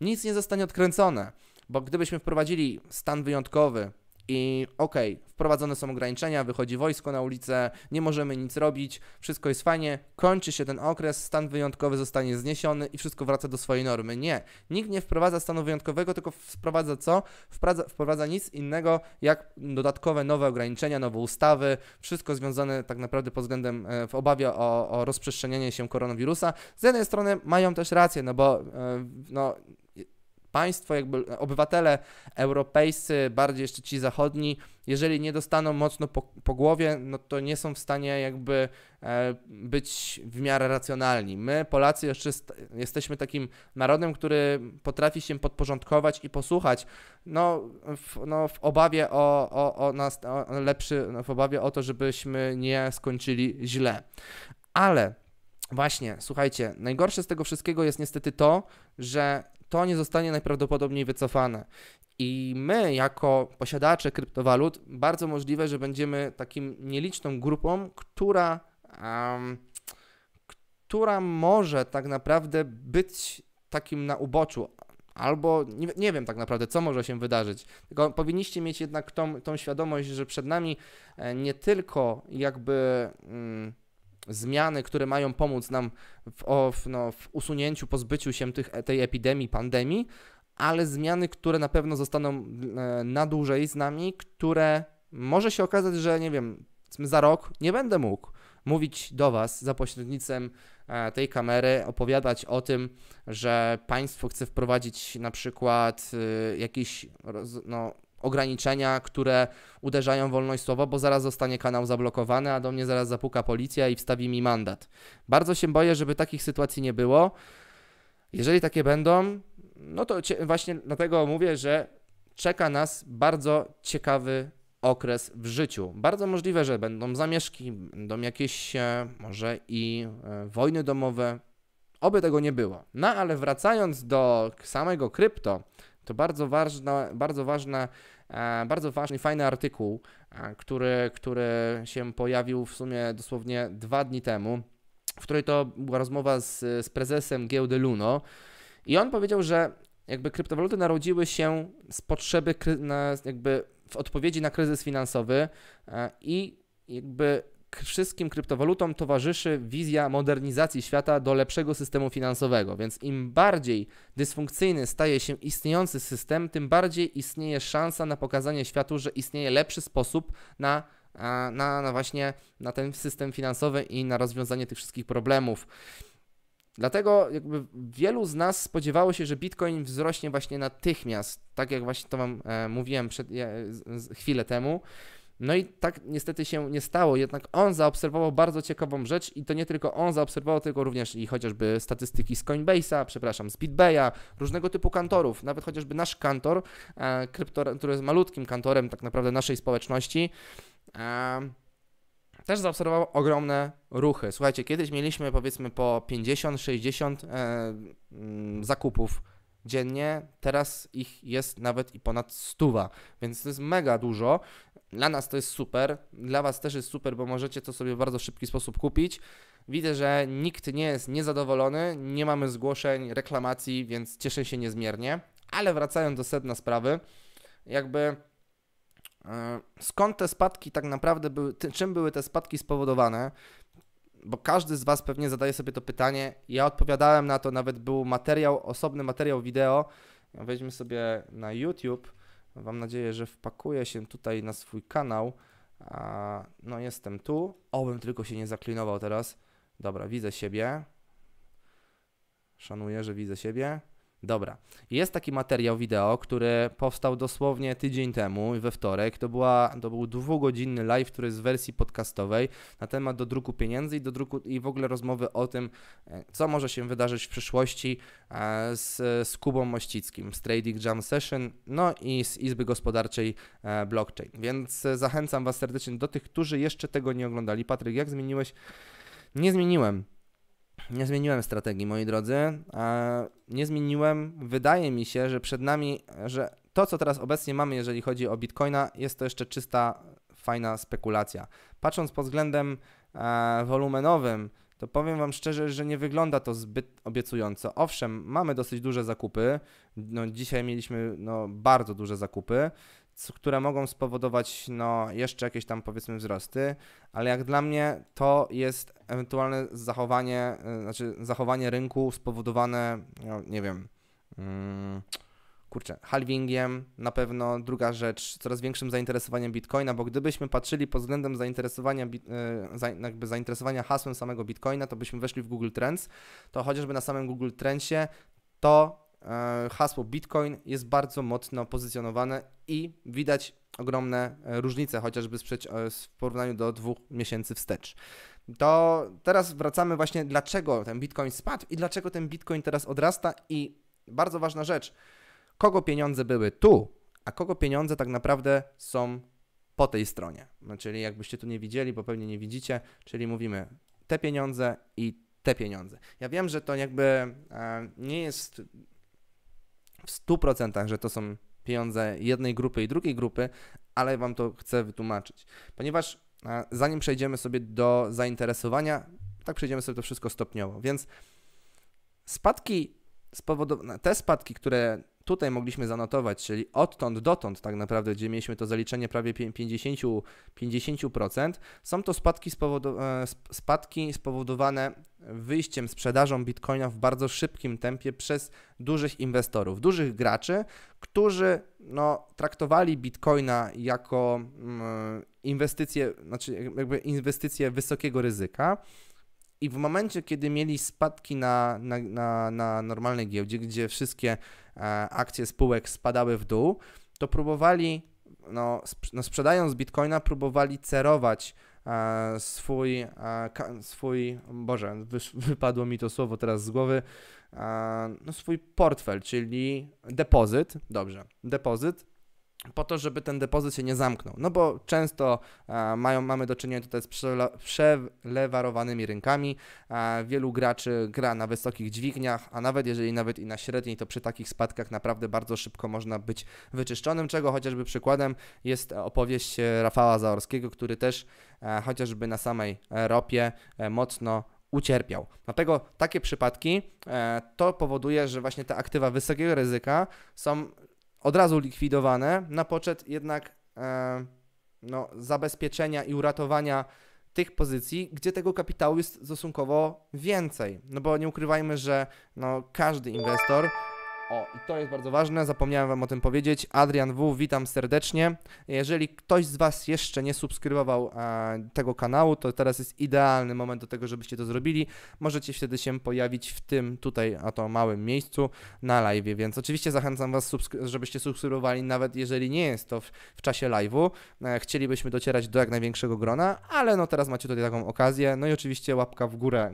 nic nie zostanie odkręcone, bo gdybyśmy wprowadzili stan wyjątkowy i okej, okay, wprowadzone są ograniczenia, wychodzi wojsko na ulicę, nie możemy nic robić, wszystko jest fajnie, kończy się ten okres, stan wyjątkowy zostanie zniesiony i wszystko wraca do swojej normy. Nie, nikt nie wprowadza stanu wyjątkowego, tylko wprowadza co? Wprowadza, wprowadza nic innego jak dodatkowe nowe ograniczenia, nowe ustawy, wszystko związane tak naprawdę pod względem e, w obawie o, o rozprzestrzenianie się koronawirusa. Z jednej strony mają też rację, no bo e, no, państwo, jakby obywatele europejscy, bardziej jeszcze ci zachodni, jeżeli nie dostaną mocno po, po głowie, no to nie są w stanie jakby e, być w miarę racjonalni. My, Polacy, jeszcze jesteśmy takim narodem, który potrafi się podporządkować i posłuchać, no w, no, w obawie o, o, o nas, o lepszy, no, w obawie o to, żebyśmy nie skończyli źle. Ale Właśnie, słuchajcie, najgorsze z tego wszystkiego jest niestety to, że to nie zostanie najprawdopodobniej wycofane. I my, jako posiadacze kryptowalut, bardzo możliwe, że będziemy takim nieliczną grupą, która, um, która może tak naprawdę być takim na uboczu. Albo nie, nie, wiem tak naprawdę, co może się wydarzyć. Tylko powinniście mieć jednak tą, tą świadomość, że przed nami e, nie tylko jakby. Mm, zmiany, które mają pomóc nam w, w, no, w usunięciu, pozbyciu się tych, tej epidemii, pandemii, ale zmiany, które na pewno zostaną e, na dłużej z nami, które może się okazać, że nie wiem, za rok nie będę mógł mówić do Was za pośrednictwem e, tej kamery, opowiadać o tym, że państwo chce wprowadzić na przykład e, jakiś no, ograniczenia, które uderzają wolność słowa, bo zaraz zostanie kanał zablokowany, a do mnie zaraz zapuka policja i wstawi mi mandat. Bardzo się boję, żeby takich sytuacji nie było. Jeżeli takie będą, no to właśnie dlatego mówię, że czeka nas bardzo ciekawy okres w życiu. Bardzo możliwe, że będą zamieszki, będą jakieś e, może i e, wojny domowe. Oby tego nie było. No ale wracając do samego krypto, to bardzo, ważna, bardzo, ważne, bardzo ważny, fajny artykuł, e, który, który się pojawił w sumie dosłownie dwa dni temu, w której to była rozmowa z, z prezesem giełdy Luno i on powiedział, że jakby kryptowaluty narodziły się z potrzeby, jakby w odpowiedzi na kryzys finansowy e, i jakby wszystkim kryptowalutom towarzyszy wizja modernizacji świata do lepszego systemu finansowego, więc im bardziej dysfunkcyjny staje się istniejący system, tym bardziej istnieje szansa na pokazanie światu, że istnieje lepszy sposób na na, na, właśnie na ten system finansowy i na rozwiązanie tych wszystkich problemów. Dlatego jakby wielu z nas spodziewało się, że Bitcoin wzrośnie właśnie natychmiast, tak jak właśnie to Wam e, mówiłem przed, e, z, z, chwilę temu. No i tak niestety się nie stało, jednak on zaobserwował bardzo ciekawą rzecz i to nie tylko on zaobserwował, tylko również i chociażby statystyki z Coinbase'a, przepraszam, z BitBaya, różnego typu kantorów, nawet chociażby nasz kantor, e, kryptor, który jest malutkim kantorem tak naprawdę naszej społeczności, e, też zaobserwował ogromne ruchy. Słuchajcie, kiedyś mieliśmy powiedzmy po 50-60 e, mm, zakupów dziennie, teraz ich jest nawet i ponad 100, więc to jest mega dużo dla nas to jest super, dla Was też jest super, bo możecie to sobie w bardzo szybki sposób kupić. Widzę, że nikt nie jest niezadowolony, nie mamy zgłoszeń, reklamacji, więc cieszę się niezmiernie. Ale wracając do sedna sprawy, jakby e, skąd te spadki tak naprawdę były, czym były te spadki spowodowane? Bo każdy z Was pewnie zadaje sobie to pytanie. Ja odpowiadałem na to, nawet był materiał, osobny materiał wideo. Weźmy sobie na YouTube Mam nadzieję, że wpakuję się tutaj na swój kanał. A, no jestem tu. Obym tylko się nie zaklinował teraz. Dobra, widzę siebie. Szanuję, że widzę siebie. Dobra, jest taki materiał wideo, który powstał dosłownie tydzień temu, we wtorek. To, była, to był dwugodzinny live, który jest w wersji podcastowej na temat do druku pieniędzy i, do druku, i w ogóle rozmowy o tym, e, co może się wydarzyć w przyszłości e, z, z Kubą Mościckim, z Trading Jam Session, no i z Izby Gospodarczej e, Blockchain. Więc zachęcam Was serdecznie do tych, którzy jeszcze tego nie oglądali. Patryk, jak zmieniłeś? Nie zmieniłem. Nie zmieniłem strategii, moi drodzy. Nie zmieniłem. Wydaje mi się, że przed nami, że to, co teraz obecnie mamy, jeżeli chodzi o Bitcoina, jest to jeszcze czysta, fajna spekulacja. Patrząc pod względem e, wolumenowym, to powiem Wam szczerze, że nie wygląda to zbyt obiecująco. Owszem, mamy dosyć duże zakupy. No, dzisiaj mieliśmy no, bardzo duże zakupy które mogą spowodować no, jeszcze jakieś tam powiedzmy wzrosty, ale jak dla mnie to jest ewentualne zachowanie, y, znaczy zachowanie rynku spowodowane, no, nie wiem, mm, kurczę, halvingiem, na pewno druga rzecz, coraz większym zainteresowaniem Bitcoina, bo gdybyśmy patrzyli pod względem zainteresowania, y, jakby zainteresowania hasłem samego Bitcoina, to byśmy weszli w Google Trends, to chociażby na samym Google Trendsie to E, hasło Bitcoin jest bardzo mocno pozycjonowane i widać ogromne e, różnice, chociażby e, w porównaniu do dwóch miesięcy wstecz. To teraz wracamy właśnie, dlaczego ten Bitcoin spadł i dlaczego ten Bitcoin teraz odrasta. I bardzo ważna rzecz, kogo pieniądze były tu, a kogo pieniądze tak naprawdę są po tej stronie. No, czyli jakbyście tu nie widzieli, bo pewnie nie widzicie, czyli mówimy te pieniądze i te pieniądze. Ja wiem, że to jakby nie jest w 100%, że to są pieniądze jednej grupy i drugiej grupy, ale Wam to chcę wytłumaczyć. Ponieważ zanim przejdziemy sobie do zainteresowania, tak przejdziemy sobie to wszystko stopniowo. Więc spadki spowodowane, te spadki, które tutaj mogliśmy zanotować, czyli odtąd dotąd tak naprawdę, gdzie mieliśmy to zaliczenie prawie 50%, 50% są to spadki, spowodu, e, spadki spowodowane wyjściem, sprzedażą bitcoina w bardzo szybkim tempie przez dużych inwestorów, dużych graczy, którzy no, traktowali bitcoina jako mm, inwestycję, znaczy jakby inwestycję wysokiego ryzyka. I w momencie, kiedy mieli spadki na, na, na, na normalnej giełdzie, gdzie wszystkie e, akcje spółek spadały w dół, to próbowali, no, sp no sprzedając bitcoina, próbowali cerować E, swój, e, swój, Boże, wypadło mi to słowo teraz z głowy, e, no swój portfel, czyli depozyt, dobrze, depozyt po to, żeby ten depozyt się nie zamknął. No bo często e, mają, mamy do czynienia tutaj z przelewarowanymi rynkami. E, wielu graczy gra na wysokich dźwigniach, a nawet jeżeli nawet i na średniej, to przy takich spadkach naprawdę bardzo szybko można być wyczyszczonym, czego chociażby przykładem jest e, opowieść Rafała Zaorskiego, który też chociażby na samej ropie mocno ucierpiał. Dlatego takie przypadki e, to powoduje, że właśnie te aktywa wysokiego ryzyka są od razu likwidowane na poczet jednak e, no, zabezpieczenia i uratowania tych pozycji, gdzie tego kapitału jest stosunkowo więcej. No bo nie ukrywajmy, że no, każdy inwestor o, i to jest bardzo ważne, zapomniałem Wam o tym powiedzieć. Adrian W, witam serdecznie. Jeżeli ktoś z Was jeszcze nie subskrybował e, tego kanału, to teraz jest idealny moment do tego, żebyście to zrobili. Możecie wtedy się pojawić w tym tutaj, a to małym miejscu na live, więc oczywiście zachęcam Was, żebyście subskrybowali, nawet jeżeli nie jest to w, w czasie live'u. E, chcielibyśmy docierać do jak największego grona, ale no teraz macie tutaj taką okazję. No i oczywiście łapka w górę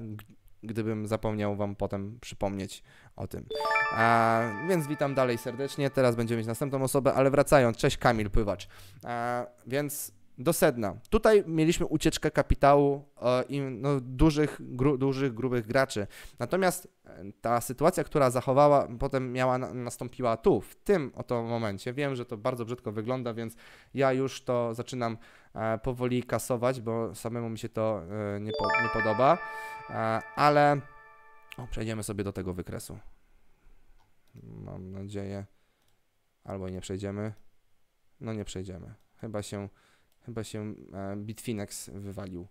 gdybym zapomniał Wam potem przypomnieć o tym. A, więc witam dalej serdecznie. Teraz będziemy mieć następną osobę, ale wracając. Cześć Kamil Pływacz. A, więc do sedna. Tutaj mieliśmy ucieczkę kapitału e, i no, dużych, gru, dużych, grubych graczy. Natomiast e, ta sytuacja, która zachowała, potem miała, nastąpiła tu, w tym oto momencie. Wiem, że to bardzo brzydko wygląda, więc ja już to zaczynam E, powoli kasować, bo samemu mi się to e, nie, po, nie podoba, e, ale o, przejdziemy sobie do tego wykresu. Mam nadzieję, albo nie przejdziemy. No nie przejdziemy. Chyba się, chyba się Bitfinex wywalił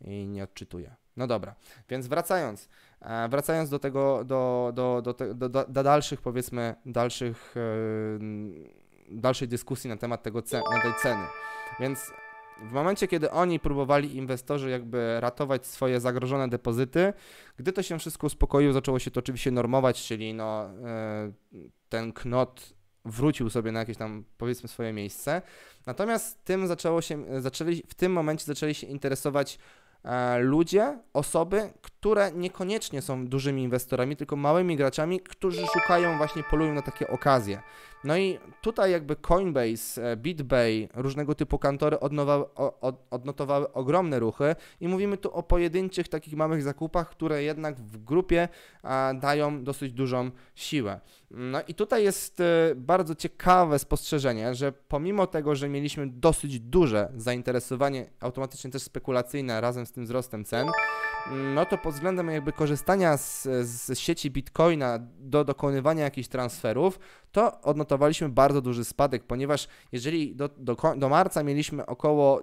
i nie odczytuje. No dobra, więc wracając, wracając do tego, do, do, do, do, do, do dalszych, powiedzmy, dalszych, dalszej dyskusji na temat tego cen, na tej ceny. Więc w momencie, kiedy oni próbowali inwestorzy jakby ratować swoje zagrożone depozyty, gdy to się wszystko uspokoiło, zaczęło się to oczywiście normować, czyli no, e, ten knot wrócił sobie na jakieś tam powiedzmy swoje miejsce. Natomiast tym zaczęło się, zaczęli, w tym momencie zaczęli się interesować e, ludzie, osoby, które niekoniecznie są dużymi inwestorami, tylko małymi graczami, którzy szukają, właśnie polują na takie okazje. No i tutaj jakby Coinbase, e, BitBay, różnego typu kantory od, odnotowały ogromne ruchy i mówimy tu o pojedynczych takich małych zakupach, które jednak w grupie a, dają dosyć dużą siłę. No i tutaj jest y, bardzo ciekawe spostrzeżenie, że pomimo tego, że mieliśmy dosyć duże zainteresowanie automatycznie też spekulacyjne razem z tym wzrostem cen, no to pod względem jakby korzystania z, z sieci Bitcoina do dokonywania jakichś transferów, to odnotowaliśmy bardzo duży spadek, ponieważ jeżeli do, do, do marca mieliśmy około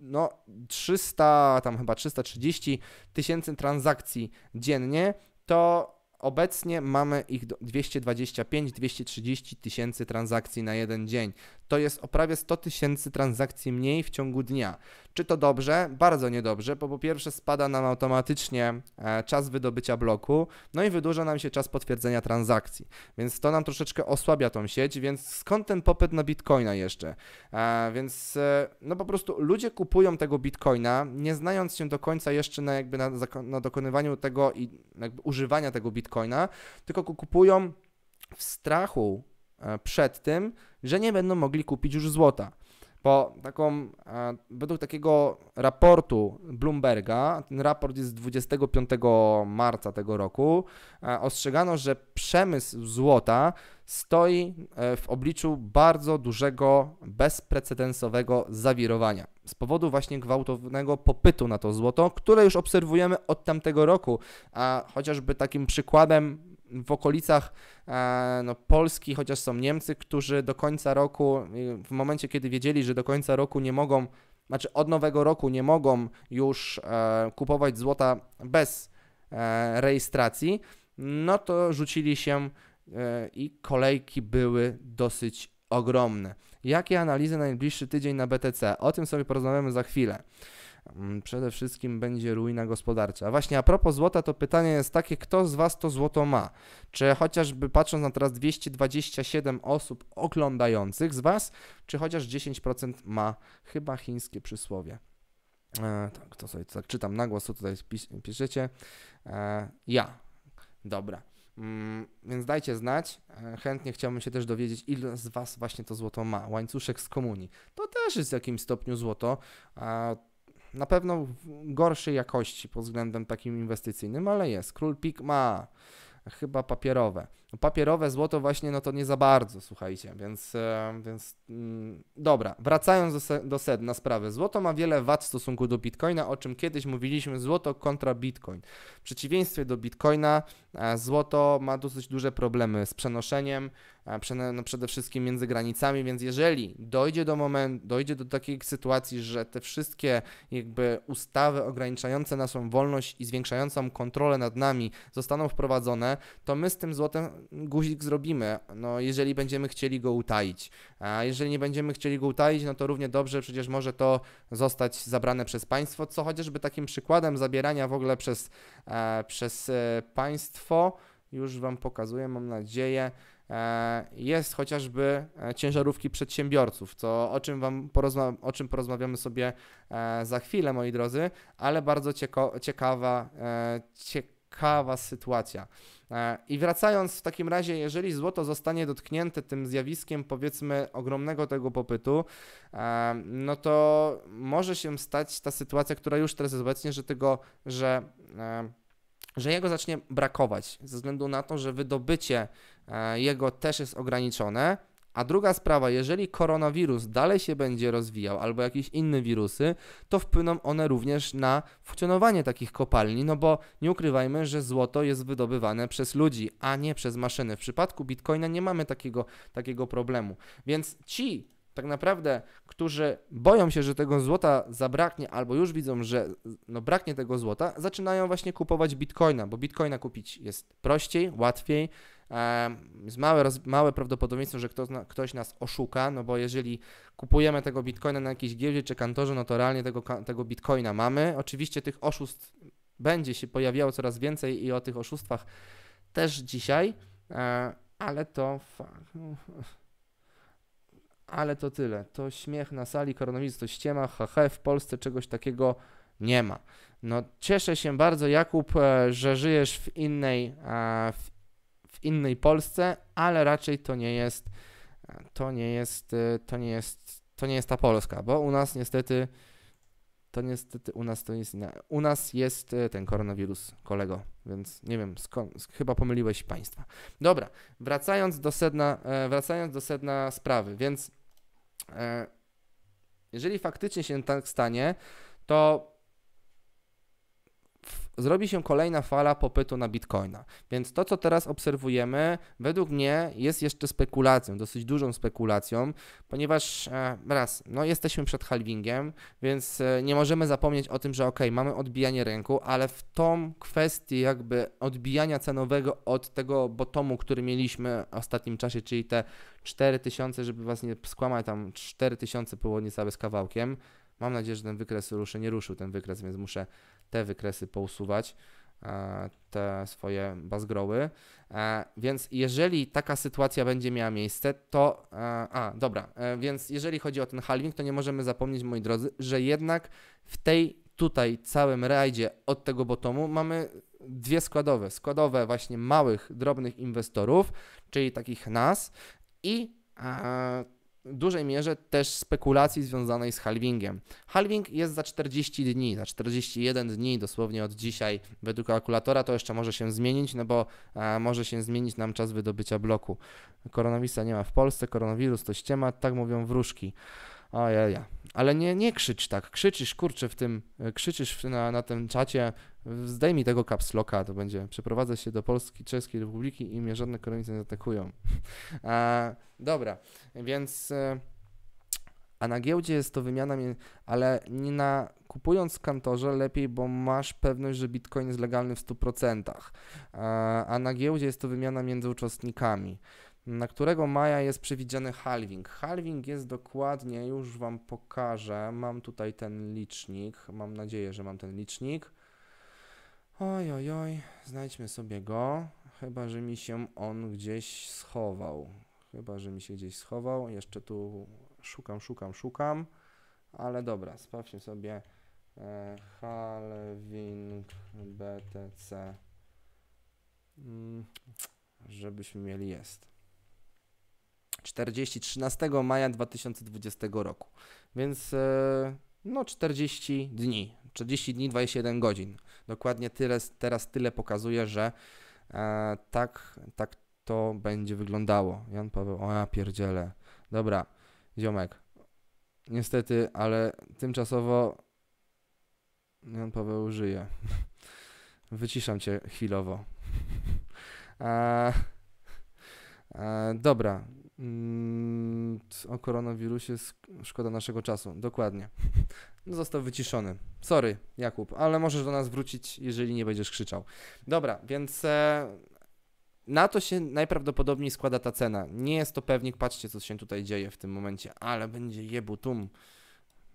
no 300, tam chyba 330 tysięcy transakcji dziennie, to obecnie mamy ich 225-230 tysięcy transakcji na jeden dzień, to jest o prawie 100 tysięcy transakcji mniej w ciągu dnia. Czy to dobrze? Bardzo niedobrze, bo po pierwsze spada nam automatycznie e, czas wydobycia bloku, no i wydłuża nam się czas potwierdzenia transakcji, więc to nam troszeczkę osłabia tą sieć, więc skąd ten popyt na bitcoina jeszcze? E, więc e, no po prostu ludzie kupują tego bitcoina, nie znając się do końca jeszcze na, jakby na, na dokonywaniu tego i używania tego bitcoina, tylko kupują w strachu E, przed tym, że nie będą mogli kupić już złota. Bo taką, e, według takiego raportu Bloomberga, ten raport jest z 25 marca tego roku, e, ostrzegano, że przemysł złota stoi w obliczu bardzo dużego, bezprecedensowego zawirowania z powodu właśnie gwałtownego popytu na to złoto, które już obserwujemy od tamtego roku. A chociażby takim przykładem w okolicach e, no, Polski, chociaż są Niemcy, którzy do końca roku, w momencie kiedy wiedzieli, że do końca roku nie mogą, znaczy od nowego roku nie mogą już e, kupować złota bez e, rejestracji, no to rzucili się i kolejki były dosyć ogromne. Jakie analizy na najbliższy tydzień na BTC? O tym sobie porozmawiamy za chwilę. Mm, przede wszystkim będzie ruina gospodarcza. A właśnie a propos złota, to pytanie jest takie, kto z Was to złoto ma? Czy chociażby patrząc na teraz 227 osób oglądających z Was, czy chociaż 10% ma chyba chińskie przysłowie? E, tak, to sobie tak czytam na głos, co tutaj piszecie. E, ja. Dobra. Mm, więc dajcie znać. E, chętnie chciałbym się też dowiedzieć, ile z Was właśnie to złoto ma. Łańcuszek z komunii. To też jest w jakimś stopniu złoto. E, na pewno gorszej jakości pod względem takim inwestycyjnym, ale jest. Król Pik ma chyba papierowe. No papierowe złoto właśnie, no to nie za bardzo, słuchajcie, więc, e, więc mm, dobra, wracając do, se, do sedna sprawy. Złoto ma wiele wad w stosunku do Bitcoina, o czym kiedyś mówiliśmy, złoto kontra Bitcoin. W przeciwieństwie do Bitcoina, e, złoto ma dosyć duże problemy z przenoszeniem, no przede wszystkim między granicami, więc jeżeli dojdzie do momentu, dojdzie do takiej sytuacji, że te wszystkie jakby ustawy ograniczające naszą wolność i zwiększającą kontrolę nad nami zostaną wprowadzone, to my z tym złotem guzik zrobimy, no jeżeli będziemy chcieli go utaić. A jeżeli nie będziemy chcieli go utaić, no to równie dobrze przecież może to zostać zabrane przez państwo, co chociażby takim przykładem zabierania w ogóle przez, e, przez e, państwo, już Wam pokazuję, mam nadzieję. E, jest chociażby e, ciężarówki przedsiębiorców, to o czym, wam porozma- o czym porozmawiamy sobie e, za chwilę, moi drodzy, ale bardzo cieko- ciekawa, ciekawa sytuacja. I wracając w takim razie, jeżeli złoto zostanie dotknięte tym zjawiskiem, powiedzmy, ogromnego tego popytu, no to może się stać ta sytuacja, która już teraz jest obecnie, że tego, że że jego zacznie brakować ze względu na to, że wydobycie e, jego też jest ograniczone. A druga sprawa, jeżeli koronawirus dalej się będzie rozwijał albo jakieś inne wirusy, to wpłyną one również na funkcjonowanie takich kopalni, no bo nie ukrywajmy, że złoto jest wydobywane przez ludzi, a nie przez maszyny. W przypadku bitcoina nie mamy takiego, takiego problemu. Więc ci tak naprawdę, którzy boją się, że tego złota zabraknie, albo już widzą, że no, braknie tego złota, zaczynają właśnie kupować bitcoina, bo bitcoina kupić jest prościej, łatwiej. Jest małe, małe prawdopodobieństwo, że ktoś ktoś nas oszuka, no bo jeżeli kupujemy tego bitcoina na jakiejś giełdzie czy kantorze, no to realnie tego, tego bitcoina mamy. Oczywiście tych oszustw będzie się pojawiało coraz więcej i o tych oszustwach też dzisiaj, e, ale to. Fuck ale to tyle. To śmiech na sali, koronawirus to ściema, hehe, w Polsce czegoś takiego nie ma. No cieszę się bardzo Jakub, e, że żyjesz w innej, e, w, w innej Polsce, ale raczej to nie jest, e, to nie jest, to nie jest, to nie jest ta Polska, bo u nas niestety, to niestety u nas to jest inna. U nas jest ten koronawirus, kolego, więc nie wiem, skąd, chyba pomyliłeś państwa. Dobra, wracając do sedna, wracając do sedna sprawy, więc E, jeżeli faktycznie się tak stanie, to zrobi się kolejna fala popytu na bitcoina. Więc to, co teraz obserwujemy, według mnie jest jeszcze spekulacją, dosyć dużą spekulacją, ponieważ e, raz, no jesteśmy przed halvingiem, więc e, nie możemy zapomnieć o tym, że ok, mamy odbijanie rynku, ale w tą kwestię jakby odbijania cenowego od tego bottomu, który mieliśmy w ostatnim czasie, czyli te 4000, żeby was nie skłamać, tam 4000 było niecałe z kawałkiem. Mam nadzieję, że ten wykres ruszy, nie ruszył ten wykres, więc muszę te wykresy pousuwać, e, te swoje bazgroły. E, więc jeżeli taka sytuacja będzie miała miejsce, to. E, a, dobra, więc jeżeli chodzi o ten halving, to nie możemy zapomnieć, moi drodzy, że jednak w tej tutaj całym rajdzie od tego bottomu mamy dwie składowe. Składowe właśnie małych, drobnych inwestorów, czyli takich nas i. A, w dużej mierze też spekulacji związanej z halvingiem. Halving jest za 40 dni, za 41 dni dosłownie od dzisiaj. Według kalkulatora to jeszcze może się zmienić, no bo e, może się zmienić nam czas wydobycia bloku. Koronawirusa nie ma w Polsce, koronawirus to ściema, tak mówią wróżki. O ja, ja. Ale nie, nie krzycz tak, krzyczysz kurczę w tym, krzyczysz na, na tym czacie, zdejmij tego kapsloka, to będzie, przeprowadzę się do Polski, Czeskiej Republiki i mnie żadne kolonice nie atakują. A, dobra, więc... E, a na giełdzie jest to wymiana, ale nie na kupując w kantorze lepiej, bo masz pewność, że bitcoin jest legalny w 100%. A na giełdzie jest to wymiana między uczestnikami na którego maja jest przewidziany halving. Halving jest dokładnie, już Wam pokażę, mam tutaj ten licznik, mam nadzieję, że mam ten licznik. Oj, oj, oj, znajdźmy sobie go, chyba, że mi się on gdzieś schował. Chyba, że mi się gdzieś schował, jeszcze tu szukam, szukam, szukam, ale dobra, sprawdźmy sobie e, halving BTC, mm, żebyśmy mieli jest. 40 13 maja 2020 roku. Więc e, no 40 dni, 40 dni 21 godzin. Dokładnie tyle, teraz tyle pokazuje, że e, tak, tak to będzie wyglądało. Jan Paweł, o ja pierdzielę. Dobra, ziomek. Niestety, ale tymczasowo Jan Paweł żyje. Wyciszam cię chwilowo. E, e, dobra, Mm, o koronawirusie szkoda naszego czasu. Dokładnie. No został wyciszony. Sorry, Jakub, ale możesz do nas wrócić, jeżeli nie będziesz krzyczał. Dobra, więc e, na to się najprawdopodobniej składa ta cena. Nie jest to pewnik, patrzcie co się tutaj dzieje w tym momencie, ale będzie jebutum.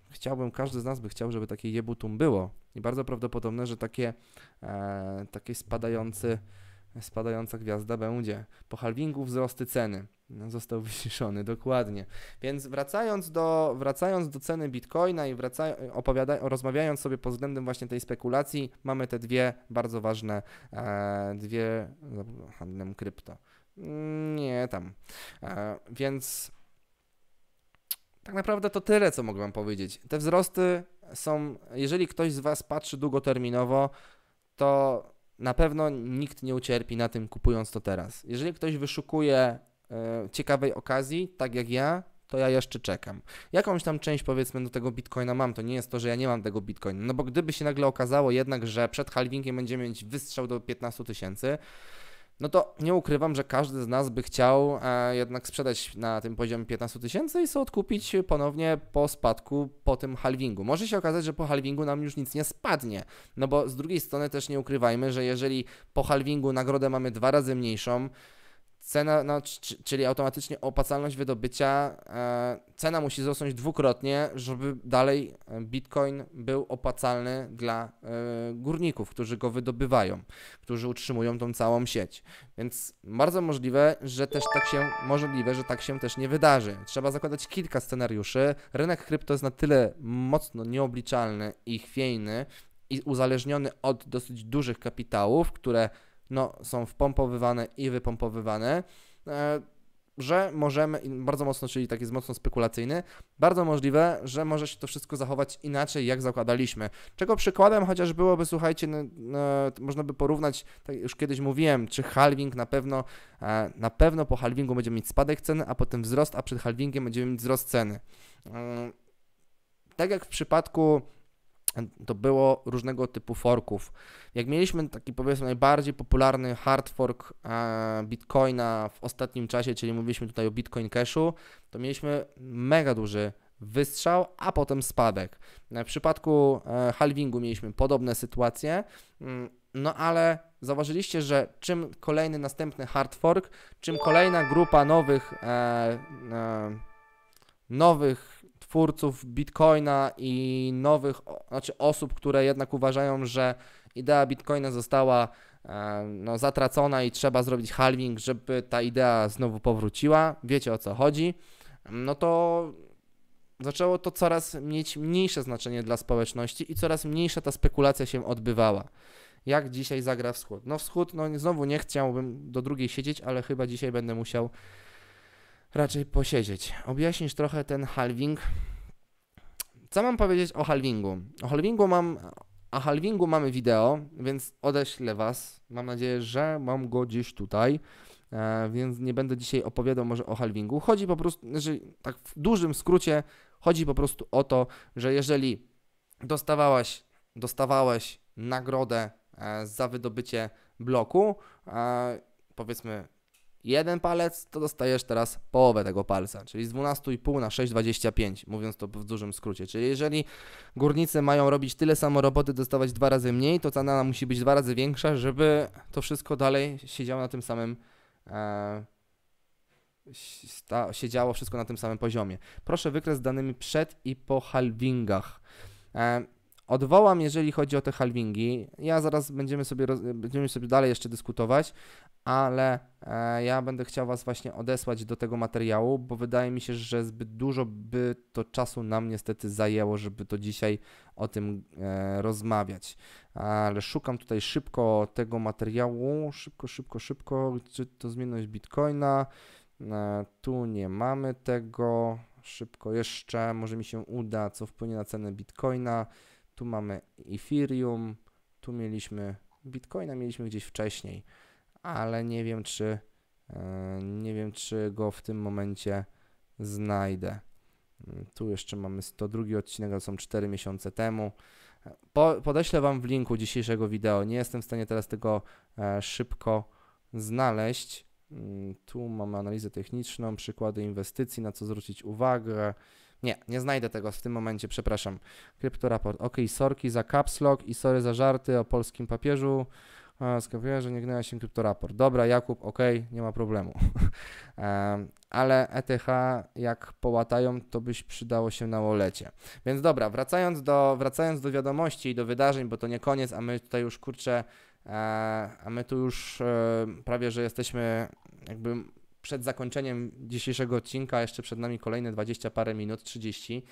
Chciałbym, każdy z nas by chciał, żeby takie jebutum było. I bardzo prawdopodobne, że takie, e, spadający spadająca gwiazda będzie. Po halvingu wzrosty ceny. No, został wyciszony, dokładnie. Więc wracając do, wracając do ceny bitcoina i wraca, rozmawiając sobie pod względem właśnie tej spekulacji, mamy te dwie bardzo ważne, e, dwie handlem krypto. Mm, nie, tam. E, więc tak naprawdę to tyle, co mogłem powiedzieć. Te wzrosty są, jeżeli ktoś z Was patrzy długoterminowo, to na pewno nikt nie ucierpi na tym, kupując to teraz. Jeżeli ktoś wyszukuje y, ciekawej okazji, tak jak ja, to ja jeszcze czekam. Jakąś tam część powiedzmy do tego bitcoina mam, to nie jest to, że ja nie mam tego bitcoina, no bo gdyby się nagle okazało jednak, że przed halvingiem będziemy mieć wystrzał do 15 tysięcy, no to nie ukrywam, że każdy z nas by chciał e, jednak sprzedać na tym poziomie 15 tysięcy i sobie odkupić ponownie po spadku, po tym halvingu. Może się okazać, że po halvingu nam już nic nie spadnie, no bo z drugiej strony też nie ukrywajmy, że jeżeli po halvingu nagrodę mamy dwa razy mniejszą, cena, no, czyli automatycznie opłacalność wydobycia, e, cena musi wzrosnąć dwukrotnie, żeby dalej e, bitcoin był opłacalny dla e, górników, którzy go wydobywają, którzy utrzymują tą całą sieć. Więc bardzo możliwe, że też tak się, możliwe, że tak się też nie wydarzy. Trzeba zakładać kilka scenariuszy. Rynek krypto jest na tyle mocno nieobliczalny i chwiejny, i uzależniony od dosyć dużych kapitałów, które no, są wpompowywane i wypompowywane, e, że możemy, bardzo mocno, czyli tak jest mocno spekulacyjny, bardzo możliwe, że może się to wszystko zachować inaczej, jak zakładaliśmy. Czego przykładem chociaż byłoby, słuchajcie, no, no, można by porównać, tak już kiedyś mówiłem, czy halving na pewno, e, na pewno po halvingu będziemy mieć spadek ceny, a potem wzrost, a przed halvingiem będziemy mieć wzrost ceny. E, tak jak w przypadku to było różnego typu forków. Jak mieliśmy taki powiedzmy najbardziej popularny hard fork e, Bitcoina w ostatnim czasie, czyli mówiliśmy tutaj o Bitcoin Cashu, to mieliśmy mega duży wystrzał, a potem spadek. E, w przypadku e, halvingu mieliśmy podobne sytuacje, mm, no ale zauważyliście, że czym kolejny następny hard fork, czym kolejna grupa nowych nowych twórców Bitcoina i nowych, znaczy osób, które jednak uważają, że idea Bitcoina została e, no, zatracona i trzeba zrobić halving, żeby ta idea znowu powróciła, wiecie o co chodzi, no to zaczęło to coraz mieć mniejsze znaczenie dla społeczności i coraz mniejsza ta spekulacja się odbywała. Jak dzisiaj zagra wschód? No wschód, no znowu nie chciałbym do drugiej siedzieć, ale chyba dzisiaj będę musiał raczej posiedzieć. Objaśnisz trochę ten halving. Co mam powiedzieć o halvingu? O halvingu mam. A halvingu mamy wideo, więc odeślę Was. Mam nadzieję, że mam go gdzieś tutaj, e, więc nie będę dzisiaj opowiadał może o halvingu. Chodzi po prostu, znaczy, tak w dużym skrócie, chodzi po prostu o to, że jeżeli dostawałaś, dostawałeś nagrodę e, za wydobycie bloku, e, powiedzmy jeden palec, to dostajesz teraz połowę tego palca, czyli z 12,5 na 6,25, mówiąc to w dużym skrócie. Czyli jeżeli górnicy mają robić tyle samo roboty, dostawać dwa razy mniej, to cena musi być dwa razy większa, żeby to wszystko dalej siedziało na tym samym e, sta, siedziało wszystko na tym samym poziomie. Proszę wykres z danymi przed i po halvingach. E, Odwołam, jeżeli chodzi o te halvingi. Ja zaraz będziemy sobie, będziemy sobie dalej jeszcze dyskutować, ale e, ja będę chciał Was właśnie odesłać do tego materiału, bo wydaje mi się, że zbyt dużo by to czasu nam niestety zajęło, żeby to dzisiaj o tym e, rozmawiać. Ale szukam tutaj szybko tego materiału. Szybko, szybko, szybko. Czy to zmienność bitcoina? E, tu nie mamy tego. Szybko jeszcze, może mi się uda, co wpłynie na cenę bitcoina tu mamy Ethereum, tu mieliśmy Bitcoina, mieliśmy gdzieś wcześniej, ale nie wiem czy e, nie wiem czy go w tym momencie znajdę. Mm, tu jeszcze mamy 102 odcinek, to są 4 miesiące temu. Po, podeślę Wam w linku dzisiejszego wideo. Nie jestem w stanie teraz tego e, szybko znaleźć. Mm, tu mamy analizę techniczną, przykłady inwestycji, na co zwrócić uwagę. Nie, nie znajdę tego w tym momencie, przepraszam. Kryptoraport. Ok, sorki za caps lock i sorry za żarty o polskim papieżu. Skapuję, że nie gnęła się kryptoraport. Dobra, Jakub, ok, nie ma problemu. Ale ETH jak połatają, to byś przydało się na wolecie. Więc dobra, wracając do, wracając do wiadomości i do wydarzeń, bo to nie koniec, a my tutaj już kurczę, e, a my tu już e, prawie, że jesteśmy jakby przed zakończeniem dzisiejszego odcinka, jeszcze przed nami kolejne 20 parę minut, 30.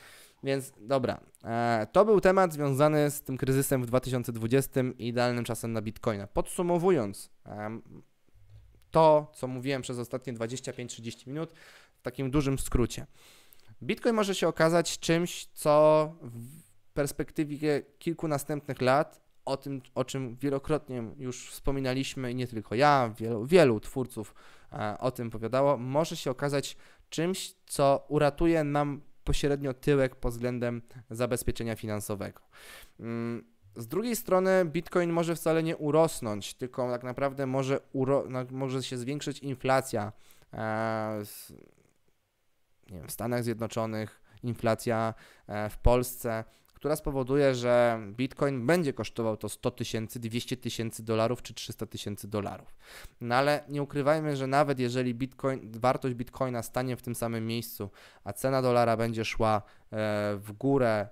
Więc dobra, e, to był temat związany z tym kryzysem w 2020 i idealnym czasem na Bitcoina. Podsumowując e, to, co mówiłem przez ostatnie 25-30 minut, w takim dużym skrócie. Bitcoin może się okazać czymś, co w perspektywie kilku następnych lat, o tym, o czym wielokrotnie już wspominaliśmy i nie tylko ja, wielu, wielu twórców E, o tym powiadało, może się okazać czymś, co uratuje nam pośrednio tyłek pod względem zabezpieczenia finansowego. Mm, z drugiej strony Bitcoin może wcale nie urosnąć, tylko tak naprawdę może, no, może się zwiększyć inflacja. E, wiem, w Stanach Zjednoczonych, inflacja e, w Polsce która spowoduje, że Bitcoin będzie kosztował to 100 tysięcy, 200 tysięcy dolarów czy 300 tysięcy dolarów. No ale nie ukrywajmy, że nawet jeżeli Bitcoin, wartość Bitcoina stanie w tym samym miejscu, a cena dolara będzie szła e, w górę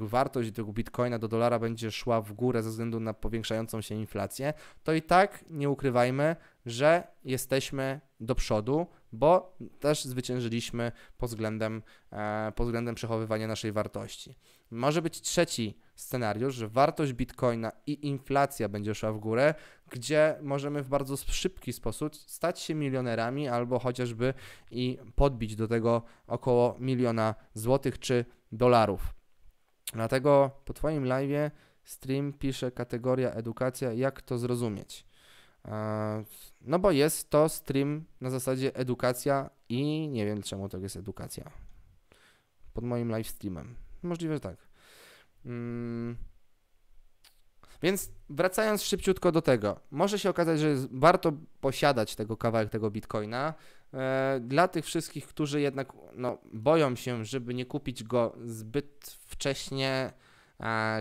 wartość tego bitcoina do dolara będzie szła w górę ze względu na powiększającą się inflację, to i tak nie ukrywajmy, że jesteśmy do przodu, bo też zwyciężyliśmy pod względem, e, pod względem przechowywania naszej wartości. Może być trzeci scenariusz, że wartość bitcoina i inflacja będzie szła w górę, gdzie możemy w bardzo szybki sposób stać się milionerami albo chociażby i podbić do tego około miliona złotych czy dolarów. Dlatego po Twoim live stream pisze kategoria edukacja, jak to zrozumieć. E, no bo jest to stream na zasadzie edukacja i nie wiem czemu to tak jest edukacja. Pod moim live streamem. Możliwe, że tak. Mm. Więc wracając szybciutko do tego, może się okazać, że warto posiadać tego kawałek tego bitcoina. E, dla tych wszystkich, którzy jednak no, boją się, żeby nie kupić go zbyt wcześnie,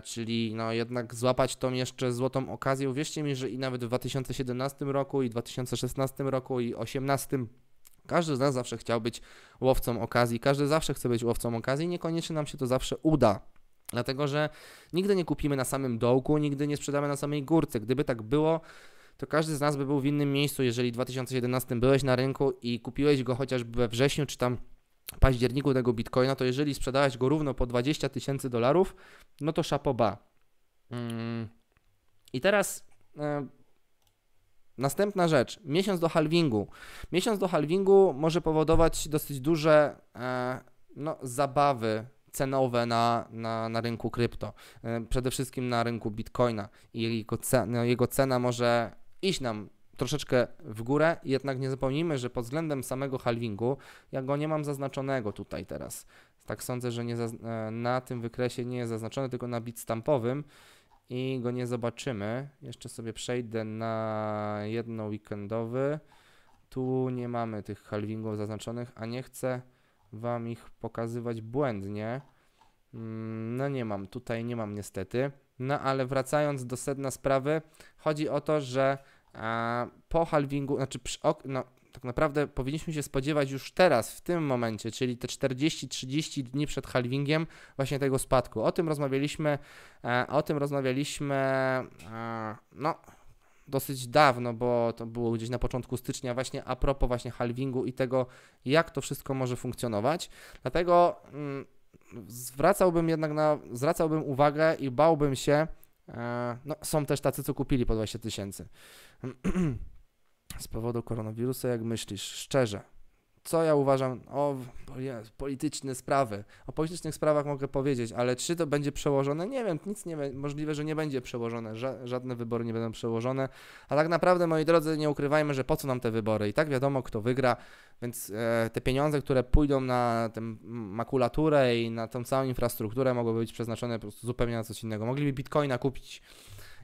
czyli no jednak złapać tą jeszcze złotą okazję. Uwierzcie mi, że i nawet w 2017 roku, i 2016 roku, i 2018 każdy z nas zawsze chciał być łowcą okazji, każdy zawsze chce być łowcą okazji, niekoniecznie nam się to zawsze uda. Dlatego, że nigdy nie kupimy na samym dołku, nigdy nie sprzedamy na samej górce. Gdyby tak było, to każdy z nas by był w innym miejscu. Jeżeli w 2017 byłeś na rynku i kupiłeś go chociażby we wrześniu czy tam październiku tego bitcoina, to jeżeli sprzedałeś go równo po 20 tysięcy dolarów, no to szapoba. Mm. I teraz e, następna rzecz. Miesiąc do halvingu. Miesiąc do halvingu może powodować dosyć duże e, no, zabawy cenowe na, na, na rynku krypto. E, przede wszystkim na rynku bitcoina. I jego, no, jego cena może iść nam troszeczkę w górę, jednak nie zapomnijmy, że pod względem samego halvingu, ja go nie mam zaznaczonego tutaj teraz. Tak sądzę, że nie e, na tym wykresie nie jest zaznaczony, tylko na bit stampowym i go nie zobaczymy. Jeszcze sobie przejdę na jedno weekendowy. Tu nie mamy tych halvingów zaznaczonych, a nie chcę Wam ich pokazywać błędnie. Mm, no nie mam, tutaj nie mam niestety. No ale wracając do sedna sprawy, chodzi o to, że po halvingu, znaczy przy, no, tak naprawdę powinniśmy się spodziewać już teraz, w tym momencie, czyli te 40-30 dni przed halvingiem właśnie tego spadku. O tym rozmawialiśmy, e, o tym rozmawialiśmy, e, no dosyć dawno, bo to było gdzieś na początku stycznia właśnie a propos właśnie halvingu i tego, jak to wszystko może funkcjonować. Dlatego mm, zwracałbym jednak na, zwracałbym uwagę i bałbym się, E, no, są też tacy, co kupili po 20 tysięcy. Z powodu koronawirusa, jak myślisz? Szczerze, co ja uważam o polityczne sprawy. O politycznych sprawach mogę powiedzieć, ale czy to będzie przełożone? Nie wiem, nic nie możliwe, że nie będzie przełożone, ża żadne wybory nie będą przełożone. A tak naprawdę, moi drodzy, nie ukrywajmy, że po co nam te wybory? I tak wiadomo, kto wygra, więc e, te pieniądze, które pójdą na tę makulaturę i na tą całą infrastrukturę, mogą być przeznaczone po prostu zupełnie na coś innego. Mogliby bitcoina kupić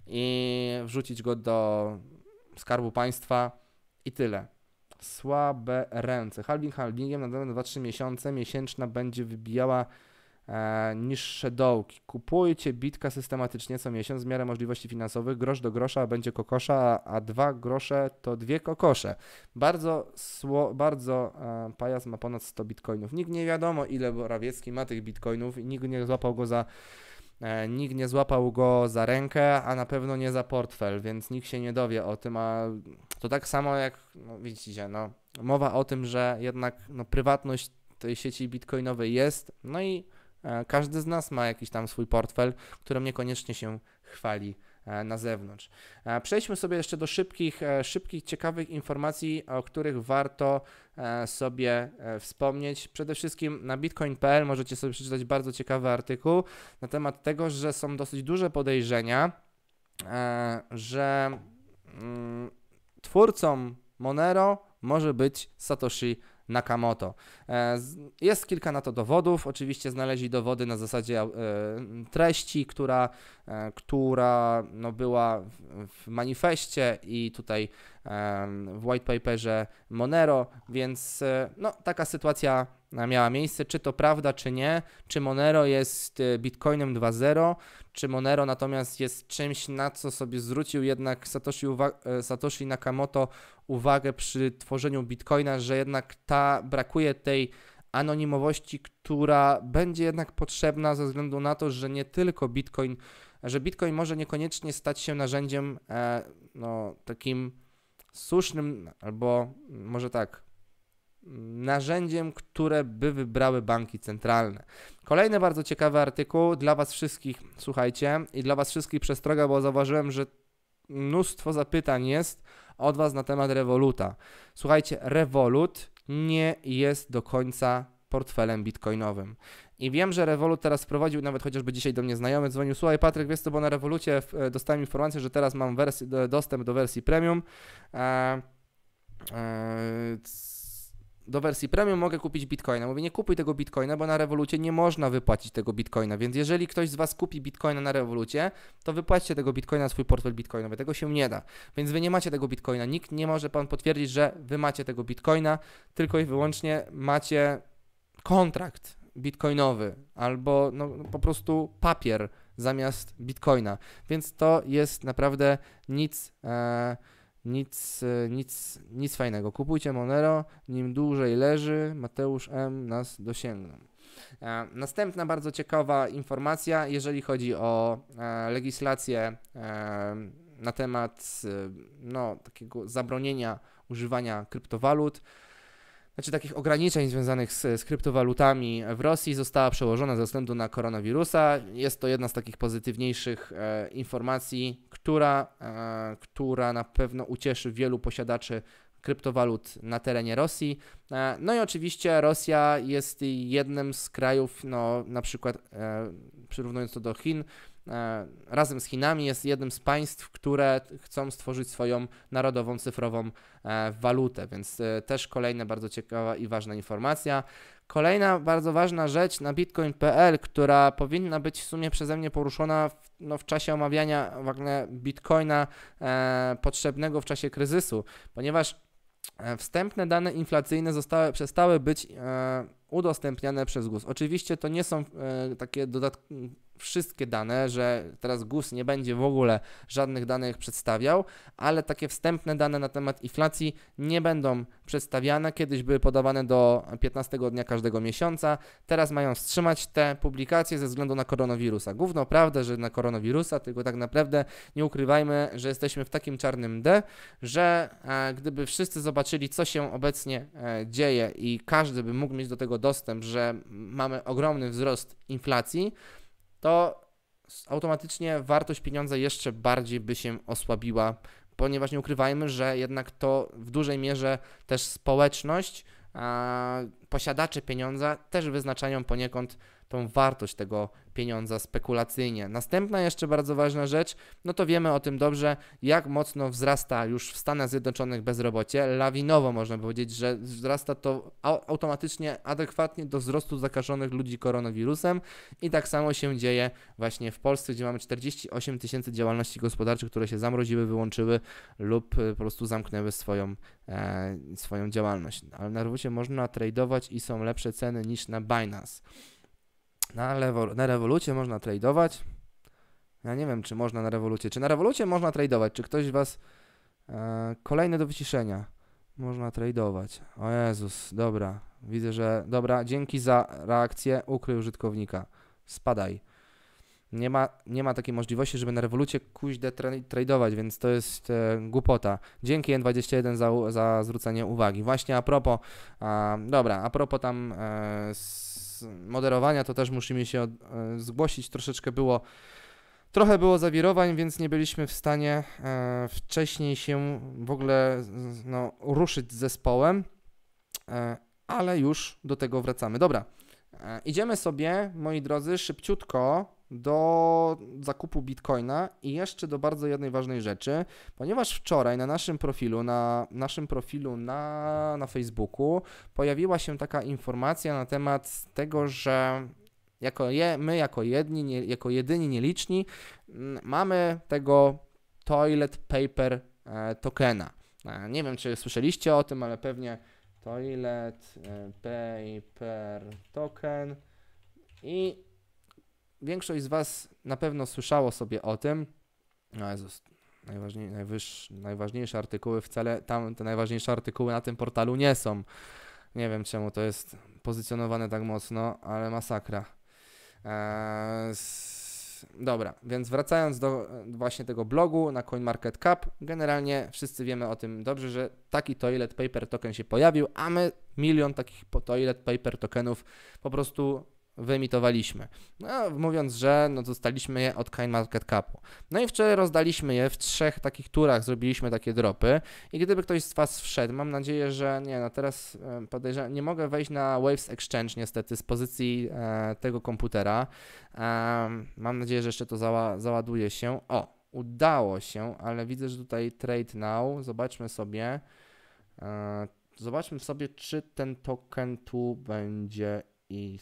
i wrzucić go do skarbu państwa i tyle słabe ręce. Halving halvingiem na dane 2-3 miesiące miesięczna będzie wybijała e, niższe dołki. Kupujcie bitka systematycznie co miesiąc w miarę możliwości finansowych. Grosz do grosza będzie kokosza, a dwa grosze to dwie kokosze. Bardzo, sło, bardzo e, pajas ma ponad 100 bitcoinów. Nikt nie wiadomo ile Borawiecki ma tych bitcoinów i nikt nie złapał go za E, nikt nie złapał go za rękę, a na pewno nie za portfel, więc nikt się nie dowie o tym, a to tak samo jak, no widzicie, no, mowa o tym, że jednak no, prywatność tej sieci bitcoinowej jest, no i e, każdy z nas ma jakiś tam swój portfel, którym niekoniecznie się chwali E, na zewnątrz. E, przejdźmy sobie jeszcze do szybkich, e, szybkich, ciekawych informacji, o których warto sobie wspomnieć. Przede wszystkim na bitcoin.pl możecie sobie przeczytać bardzo ciekawy artykuł na temat tego, że są dosyć duże podejrzenia, że mm, twórcą Monero może być Satoshi Nakamoto. E, jest kilka na to dowodów. Oczywiście znaleźli dowody na zasadzie e, treści, która, e, która no była w manifestie i tutaj w white paperze Monero, więc no, taka sytuacja miała miejsce, czy to prawda, czy nie, czy Monero jest y, Bitcoinem 2.0, czy Monero natomiast jest czymś, na co sobie zwrócił jednak Satoshi, uwa- y, Satoshi Nakamoto uwagę przy tworzeniu Bitcoina, że jednak ta brakuje tej anonimowości, która będzie jednak potrzebna ze względu na to, że nie tylko Bitcoin, że Bitcoin może niekoniecznie stać się narzędziem e, no, takim słusznym, albo może tak, narzędziem, które by wybrały banki centralne. Kolejny bardzo ciekawy artykuł dla Was wszystkich, słuchajcie, i dla Was wszystkich przestroga, bo zauważyłem, że mnóstwo zapytań jest od Was na temat Revoluta. Słuchajcie, Revolut nie jest do końca portfelem bitcoinowym. I wiem, że Revolut teraz wprowadził, nawet chociażby dzisiaj do mnie znajomy dzwonił, słuchaj Patryk, wiesz co, bo na Revolucie e, dostałem informację, że teraz mam wersję, e, dostęp do wersji premium. Eee, eee, do wersji premium mogę kupić bitcoina. Mówię, nie kupuj tego bitcoina, bo na rewolucie nie można wypłacić tego bitcoina. Więc jeżeli ktoś z Was kupi bitcoina na rewolucie, to wypłaćcie tego bitcoina swój portfel bitcoinowy. Tego się nie da. Więc Wy nie macie tego bitcoina. Nikt nie może Pan potwierdzić, że Wy macie tego bitcoina, tylko i wyłącznie macie kontrakt bitcoinowy albo no, no po prostu papier zamiast bitcoina. Więc to jest naprawdę nic. E nic, e, nic, nic fajnego. Kupujcie Monero, nim dłużej leży, Mateusz M. nas dosięgną. E, następna bardzo ciekawa informacja, jeżeli chodzi o e, legislację e, na temat e, no, takiego zabronienia używania kryptowalut znaczy takich ograniczeń związanych z, z kryptowalutami w Rosji została przełożona ze względu na koronawirusa. Jest to jedna z takich pozytywniejszych e, informacji, która, e, która na pewno ucieszy wielu posiadaczy kryptowalut na terenie Rosji. E, no i oczywiście Rosja jest jednym z krajów, no na przykład e, przyrównując to do Chin, E, razem z Chinami jest jednym z państw, które chcą stworzyć swoją narodową cyfrową e, walutę, więc e, też kolejna bardzo ciekawa i ważna informacja. Kolejna bardzo ważna rzecz na bitcoin.pl, która powinna być w sumie przeze mnie poruszona w, no, w czasie omawiania bitcoina e, potrzebnego w czasie kryzysu, ponieważ Wstępne dane inflacyjne zostały, przestały być e, udostępniane przez GUS. Oczywiście to nie są e, takie dodatkowe wszystkie dane, że teraz GUS nie będzie w ogóle żadnych danych przedstawiał, ale takie wstępne dane na temat inflacji nie będą przedstawiane. Kiedyś były podawane do 15 dnia każdego miesiąca. Teraz mają wstrzymać te publikacje ze względu na koronawirusa. Główną prawda, że na koronawirusa, tylko tak naprawdę nie ukrywajmy, że jesteśmy w takim czarnym D, że e, gdyby wszyscy zobaczyli, co się obecnie e, dzieje i każdy by mógł mieć do tego dostęp, że mamy ogromny wzrost inflacji, to automatycznie wartość pieniądza jeszcze bardziej by się osłabiła, ponieważ nie ukrywajmy, że jednak to w dużej mierze też społeczność, a, posiadacze pieniądza też wyznaczają poniekąd tą wartość tego pieniądza spekulacyjnie. Następna jeszcze bardzo ważna rzecz, no to wiemy o tym dobrze, jak mocno wzrasta już w Stanach Zjednoczonych bezrobocie. Lawinowo można powiedzieć, że wzrasta to automatycznie adekwatnie do wzrostu zakażonych ludzi koronawirusem i tak samo się dzieje właśnie w Polsce, gdzie mamy 48 tysięcy działalności gospodarczych, które się zamroziły, wyłączyły lub y, po prostu zamknęły swoją, e, swoją działalność. Ale na rewucie można tradować i są lepsze ceny niż na Binance. Na, lewo, na rewolucie można tradeować. Ja nie wiem, czy można na rewolucie. Czy na rewolucie można tradeować? Czy ktoś was. E, kolejne do wyciszenia. Można tradeować. O Jezus, dobra. Widzę, że. Dobra, dzięki za reakcję. Ukryj użytkownika. Spadaj. Nie ma, nie ma takiej możliwości, żeby na rewolucie kuźdę tra tradeować, więc to jest e, głupota. Dzięki N21 za, za zwrócenie uwagi. Właśnie a propos. A, dobra, a propos tam. E, moderowania, to też musimy się e, zgłosić. Troszeczkę było, trochę było zawirowań, więc nie byliśmy w stanie e, wcześniej się w ogóle no, ruszyć z zespołem, e, ale już do tego wracamy. Dobra, idziemy sobie, moi drodzy, szybciutko do zakupu bitcoina i jeszcze do bardzo jednej ważnej rzeczy, ponieważ wczoraj na naszym profilu, na naszym profilu na, na Facebooku pojawiła się taka informacja na temat tego, że jako je, my jako jedni, nie, jako jedyni nieliczni mm, mamy tego toilet paper e, tokena. E, nie wiem, czy słyszeliście o tym, ale pewnie toilet e, paper token i większość z Was na pewno słyszało sobie o tym. No Jezus, najważniej, najważniejsze artykuły wcale tam, te najważniejsze artykuły na tym portalu nie są. Nie wiem czemu to jest pozycjonowane tak mocno, ale masakra. Eee, dobra, więc wracając do właśnie tego blogu na CoinMarketCap, generalnie wszyscy wiemy o tym dobrze, że taki toilet paper token się pojawił, a my milion takich toilet paper tokenów po prostu wyemitowaliśmy. No, mówiąc, że no, dostaliśmy je od CoinMarketCapu. No i wczoraj rozdaliśmy je w trzech takich turach, zrobiliśmy takie dropy i gdyby ktoś z Was wszedł, mam nadzieję, że nie, no teraz podejrzewam, nie mogę wejść na Waves Exchange niestety z pozycji e, tego komputera. E, mam nadzieję, że jeszcze to zała, załaduje się. O, udało się, ale widzę, że tutaj Trade Now, zobaczmy sobie, e, zobaczmy sobie, czy ten token tu będzie i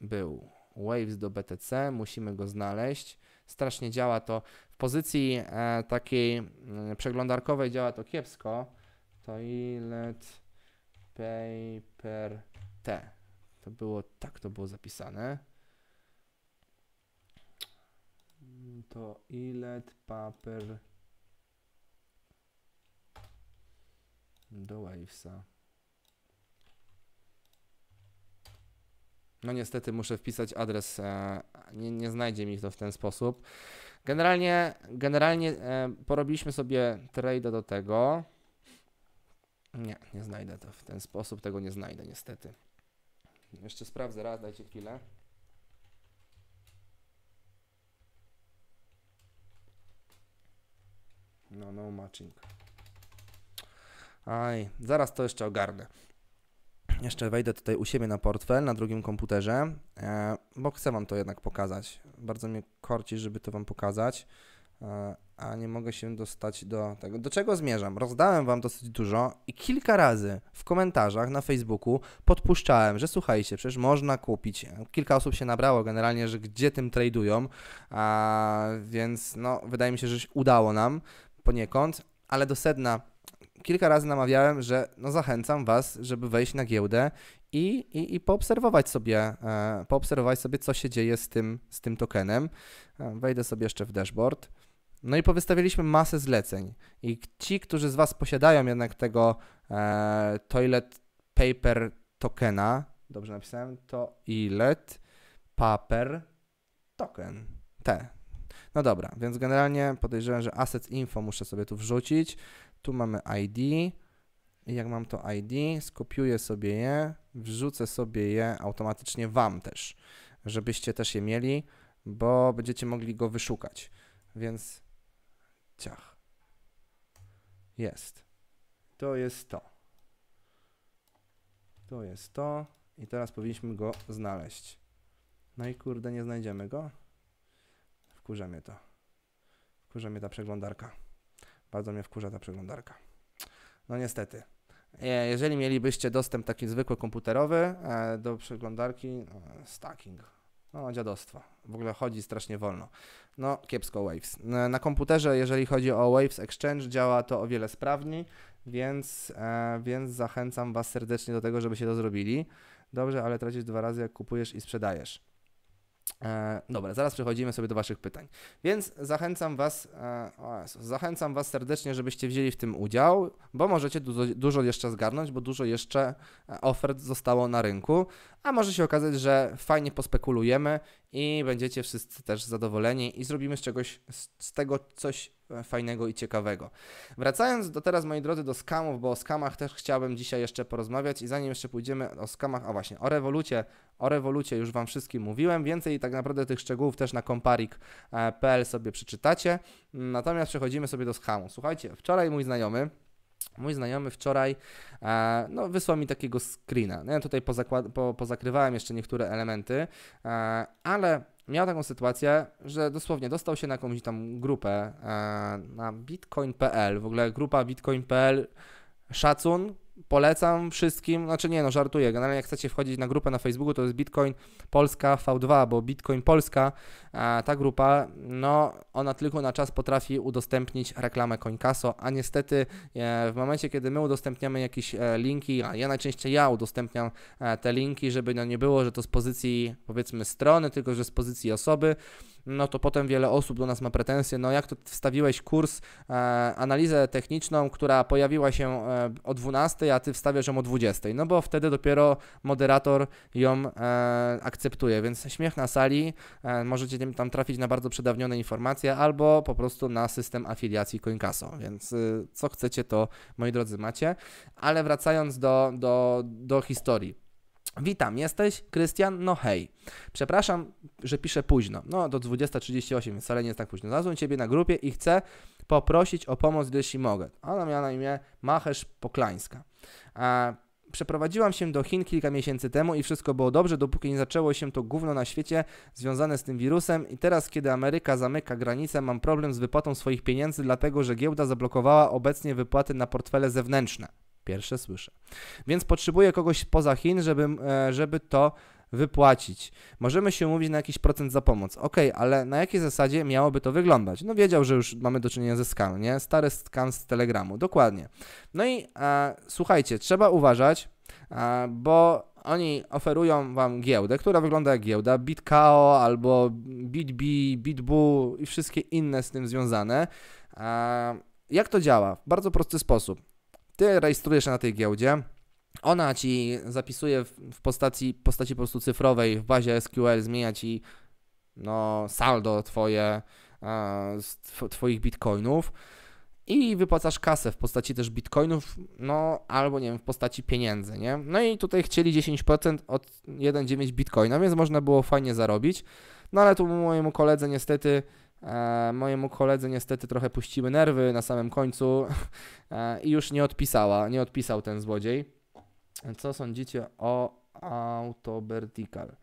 był Waves do BTC, musimy go znaleźć. Strasznie działa to w pozycji e, takiej e, przeglądarkowej działa to kiepsko. Toilet paper T. To było tak to było zapisane. Toilet paper do Wavesa. No niestety muszę wpisać adres, e, nie, nie znajdzie mi to w ten sposób. Generalnie, generalnie e, porobiliśmy sobie trade do tego. Nie, nie znajdę to w ten sposób, tego nie znajdę niestety. Jeszcze sprawdzę raz, dajcie chwilę. No, no matching. Aj, zaraz to jeszcze ogarnę. Jeszcze wejdę tutaj u siebie na portfel, na drugim komputerze, e, bo chcę Wam to jednak pokazać. Bardzo mnie korci, żeby to Wam pokazać, e, a nie mogę się dostać do tego. Do czego zmierzam? Rozdałem Wam dosyć dużo i kilka razy w komentarzach na Facebooku podpuszczałem, że słuchajcie, przecież można kupić. Kilka osób się nabrało generalnie, że gdzie tym tradują, a więc no, wydaje mi się, że udało nam poniekąd, ale do sedna kilka razy namawiałem, że no zachęcam Was, żeby wejść na giełdę i, i, i poobserwować, sobie, e, poobserwować sobie, co się dzieje z tym, z tym tokenem. E, wejdę sobie jeszcze w dashboard. No i powystawiliśmy masę zleceń. I ci, którzy z Was posiadają jednak tego e, toilet paper tokena, dobrze napisałem, toilet paper token, T. No dobra, więc generalnie podejrzewam, że asset info muszę sobie tu wrzucić. Tu mamy ID. jak mam to ID, skopiuję sobie je, wrzucę sobie je automatycznie Wam też, żebyście też je mieli, bo będziecie mogli go wyszukać. Więc ciach. Jest. To jest to. To jest to. I teraz powinniśmy go znaleźć. No i kurde, nie znajdziemy go. Wkurza mnie to. Wkurza mnie ta przeglądarka. Bardzo mnie wkurza ta przeglądarka. No niestety. E, jeżeli mielibyście dostęp taki zwykły komputerowy e, do przeglądarki, no, stacking, no dziadostwo, w ogóle chodzi strasznie wolno. No kiepsko Waves. E, na komputerze, jeżeli chodzi o Waves Exchange, działa to o wiele sprawniej, więc, więc zachęcam Was serdecznie do tego, żeby się to zrobili. Dobrze, ale tracisz dwa razy jak kupujesz i sprzedajesz. E, dobra, zaraz przechodzimy sobie do Waszych pytań. Więc zachęcam Was, e, zachęcam Was serdecznie, żebyście wzięli w tym udział, bo możecie dużo, dużo, jeszcze zgarnąć, bo dużo jeszcze e, ofert zostało na rynku, a może się okazać, że fajnie pospekulujemy i będziecie wszyscy też zadowoleni i zrobimy z czegoś, z, z tego coś e, fajnego i ciekawego. Wracając do teraz, moi drodzy, do skamów, bo o skamach też chciałbym dzisiaj jeszcze porozmawiać i zanim jeszcze pójdziemy o skamach, a właśnie o rewolucie o rewolucie już Wam wszystkim mówiłem. Więcej tak naprawdę tych szczegółów też na komparik.pl sobie przeczytacie. Natomiast przechodzimy sobie do schamu. Słuchajcie, wczoraj mój znajomy. Mój znajomy wczoraj e, no, wysłał mi takiego screena. No, ja tutaj po, pozakrywałem jeszcze niektóre elementy, e, ale miał taką sytuację, że dosłownie dostał się na jakąś tam grupę e, na bitcoin.pl, w ogóle grupa bitcoin.pl szacun polecam wszystkim, znaczy nie no, żartuję, generalnie jak chcecie wchodzić na grupę na Facebooku, to jest Bitcoin Polska V2, bo Bitcoin Polska, ta grupa, no ona tylko na czas potrafi udostępnić reklamę Coinkaso, a niestety e, w momencie, kiedy my udostępniamy jakieś e, linki, a ja najczęściej ja udostępniam e, te linki, żeby no nie było, że to z pozycji powiedzmy strony, tylko że z pozycji osoby, no to potem wiele osób do nas ma pretensje, no jak to wstawiłeś kurs, e, analizę techniczną, która pojawiła się e, o 12, a ty wstawiasz ją o 20, no bo wtedy dopiero moderator ją e, akceptuje, więc śmiech na sali, e, możecie tam trafić na bardzo przedawnione informacje albo po prostu na system afiliacji Coincasso, więc e, co chcecie to, moi drodzy, macie, ale wracając do, do, do historii. Witam, jesteś? Krystian? No hej. Przepraszam, że piszę późno. No do 20.38, więc wcale nie jest tak późno. Znalazłem Ciebie na grupie i chcę poprosić o pomoc, jeśli mogę. Ona miała na imię Machesz Poklańska. A przeprowadziłam się do Chin kilka miesięcy temu i wszystko było dobrze, dopóki nie zaczęło się to gówno na świecie związane z tym wirusem i teraz, kiedy Ameryka zamyka granice, mam problem z wypłatą swoich pieniędzy, dlatego że giełda zablokowała obecnie wypłaty na portfele zewnętrzne pierwsze słyszę. Więc potrzebuję kogoś poza Chin, żeby, e, żeby to wypłacić. Możemy się umówić na jakiś procent za pomoc. Ok, ale na jakiej zasadzie miałoby to wyglądać? No wiedział, że już mamy do czynienia ze skan, nie? Stary skan z Telegramu, dokładnie. No i e, słuchajcie, trzeba uważać, e, bo oni oferują wam giełdę, która wygląda jak giełda BitKao albo BitB, BitBu i wszystkie inne z tym związane. E, jak to działa? W bardzo prosty sposób. Ty rejestrujesz się na tej giełdzie, ona ci zapisuje w postaci, postaci po prostu cyfrowej w bazie SQL, zmienia ci no, saldo twoje, e, twoich bitcoinów i wypłacasz kasę w postaci też bitcoinów, no albo nie wiem, w postaci pieniędzy, nie? No i tutaj chcieli 10% od 1,9 bitcoina, więc można było fajnie zarobić. No ale tu mojemu koledze niestety E, mojemu koledze niestety trochę puściły nerwy na samym końcu e, i już nie odpisała, nie odpisał ten złodziej. Co sądzicie o Autobertical? E,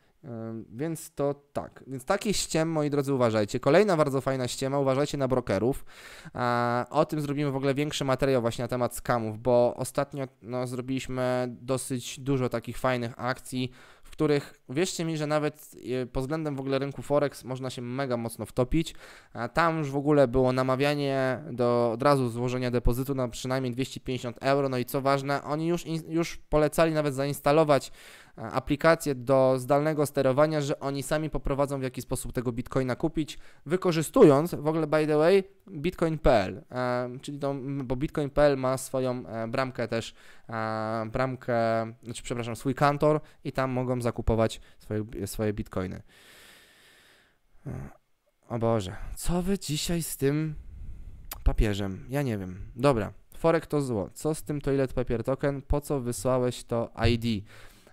więc to tak. Więc takie ściem, moi drodzy, uważajcie. Kolejna bardzo fajna ściema, uważajcie na brokerów. E, o tym zrobimy w ogóle większy materiał właśnie na temat skamów, bo ostatnio no, zrobiliśmy dosyć dużo takich fajnych akcji których wierzcie mi, że nawet e, pod względem w ogóle rynku Forex można się mega mocno wtopić. A tam już w ogóle było namawianie do od razu złożenia depozytu na przynajmniej 250 euro. No i co ważne, oni już, już polecali nawet zainstalować e, aplikację do zdalnego sterowania, że oni sami poprowadzą w jaki sposób tego bitcoina kupić, wykorzystując w ogóle by the way bitcoin.pl, e, czyli to, bo bitcoin.pl ma swoją bramkę też, bramkę, znaczy przepraszam, swój kantor i tam mogą zakupować swoje, swoje bitcoiny. O Boże, co wy dzisiaj z tym papieżem? Ja nie wiem. Dobra, forek to zło. Co z tym toilet papier token? Po co wysłałeś to ID?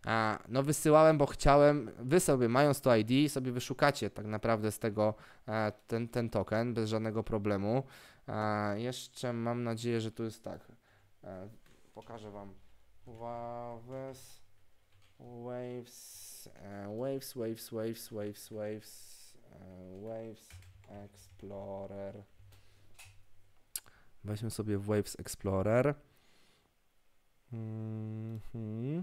A, no wysyłałem, bo chciałem, wy sobie mając to ID sobie wyszukacie tak naprawdę z tego e, ten, ten token bez żadnego problemu. A, e, jeszcze mam nadzieję, że tu jest tak. E, pokażę wam. E, waves, waves, waves, waves, waves, waves, waves explorer. Weźmy sobie Waves Explorer. Mm -hmm.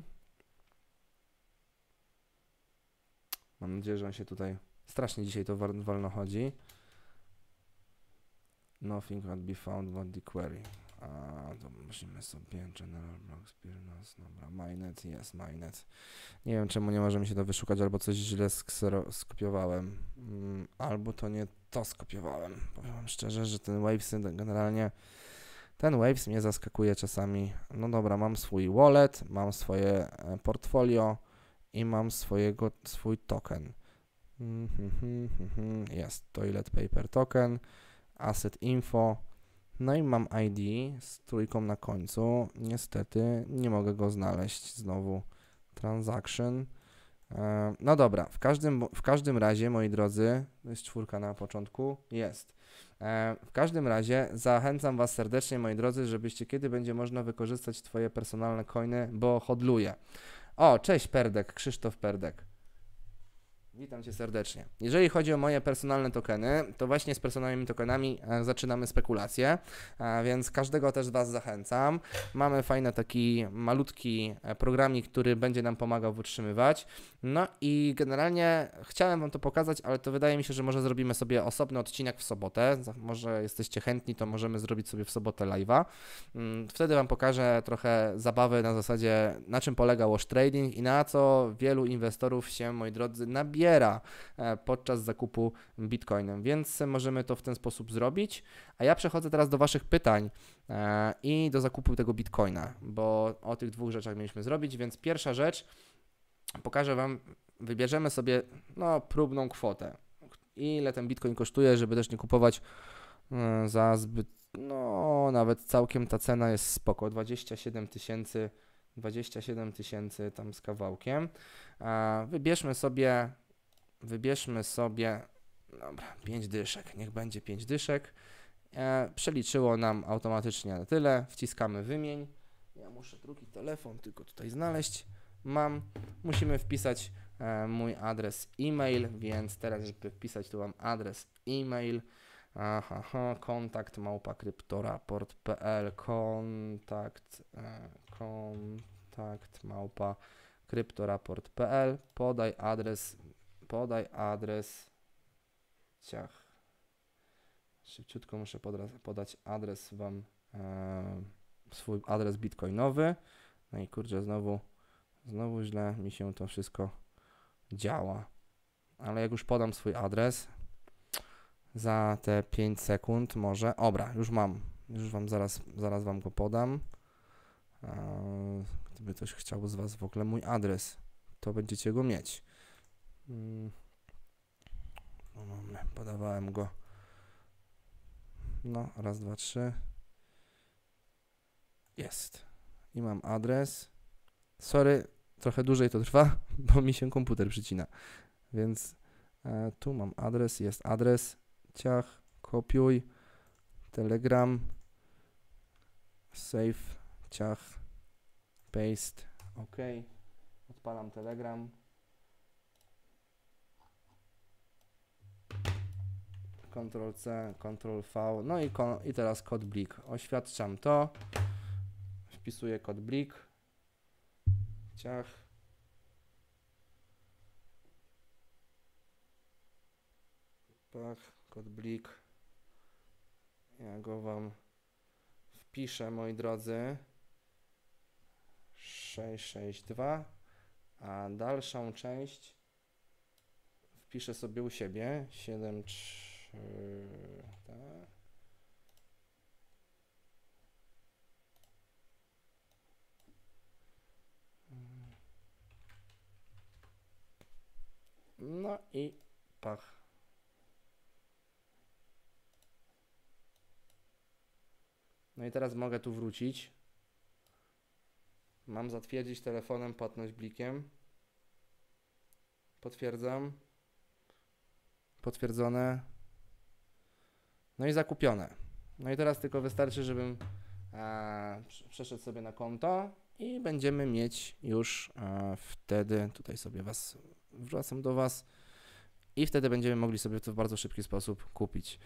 Mam nadzieję, że on się tutaj. Strasznie dzisiaj to wolno chodzi. Nothing can be found but the query. A, to musimy sobie General Block Experience, dobra, Minet, jest Minet. Nie wiem czemu nie możemy się to wyszukać, albo coś źle skopiowałem, mm, albo to nie to skopiowałem. Powiem wam szczerze, że ten Waves generalnie, ten Waves mnie zaskakuje czasami. No dobra, mam swój wallet, mam swoje e, portfolio i mam swojego, swój token. Mm -hmm, mm -hmm, jest Toilet Paper Token, Asset Info, no i mam ID z trójką na końcu. Niestety nie mogę go znaleźć znowu. Transaction. E, no dobra, w każdym, w każdym razie, moi drodzy, to jest czwórka na początku, jest. E, w każdym razie zachęcam Was serdecznie, moi drodzy, żebyście kiedy będzie można wykorzystać Twoje personalne coiny, bo hodluję. O, cześć Perdek, Krzysztof Perdek. Witam Cię serdecznie. Jeżeli chodzi o moje personalne tokeny, to właśnie z personalnymi tokenami e, zaczynamy spekulacje, e, więc każdego też z Was zachęcam. Mamy fajny taki malutki e, programik, który będzie nam pomagał utrzymywać. No i generalnie chciałem Wam to pokazać, ale to wydaje mi się, że może zrobimy sobie osobny odcinek w sobotę. Może jesteście chętni, to możemy zrobić sobie w sobotę live'a. Mm, wtedy Wam pokażę trochę zabawy na zasadzie, na czym polega wash trading i na co wielu inwestorów się, moi drodzy, nabiera E, podczas zakupu bitcoinem, więc możemy to w ten sposób zrobić. A ja przechodzę teraz do Waszych pytań e, i do zakupu tego bitcoina, bo o tych dwóch rzeczach mieliśmy zrobić, więc pierwsza rzecz, pokażę Wam, wybierzemy sobie no, próbną kwotę. Ile ten bitcoin kosztuje, żeby też nie kupować e, za zbyt, no nawet całkiem ta cena jest spoko, 27 tysięcy 27 tysięcy tam z kawałkiem. Wybierzmy sobie Wybierzmy sobie, dobra, 5 dyszek, niech będzie 5 dyszek. E, przeliczyło nam automatycznie na tyle, wciskamy wymień. Ja muszę drugi telefon tylko tutaj znaleźć. Mam, musimy wpisać e, mój adres e-mail, więc teraz, żeby wpisać, tu mam adres e-mail. Aha, aha, kontakt małpa kryptoraport.pl kontakt, e, kontakt małpa kryptoraport.pl podaj adres podaj adres ciach. Szybciutko muszę podać adres Wam, e, swój adres bitcoinowy. No i kurczę, znowu, znowu źle mi się to wszystko działa. Ale jak już podam swój adres, za te 5 sekund może. Obra, już mam. Już wam zaraz, zaraz wam go podam. E, gdyby ktoś chciał z was w ogóle mój adres, to będziecie go mieć. Mm. No mamy, no, no, podawałem go. No, raz, dwa, trzy. Jest. I mam adres. Sorry, trochę dłużej to trwa, bo mi się komputer przycina. Więc e, tu mam adres, jest adres. Ciach, kopiuj. Telegram. Save, ciach, paste. OK. Odpalam Telegram. Ctrl C, Ctrl V, no i, i teraz kod blik. Oświadczam to, wpisuję kod blik, ciach. Pach, kod blik. Ja go wam wpiszę, moi drodzy. 662, a dalszą część wpiszę sobie u siebie 73 czy yy, No i pach. No i teraz mogę tu wrócić. Mam zatwierdzić telefonem płatność blikiem. Potwierdzam. Potwierdzone. No i zakupione. No i teraz tylko wystarczy, żebym e, przeszedł sobie na konto i będziemy mieć już e, wtedy, tutaj sobie was, wracam do was i wtedy będziemy mogli sobie to w bardzo szybki sposób kupić.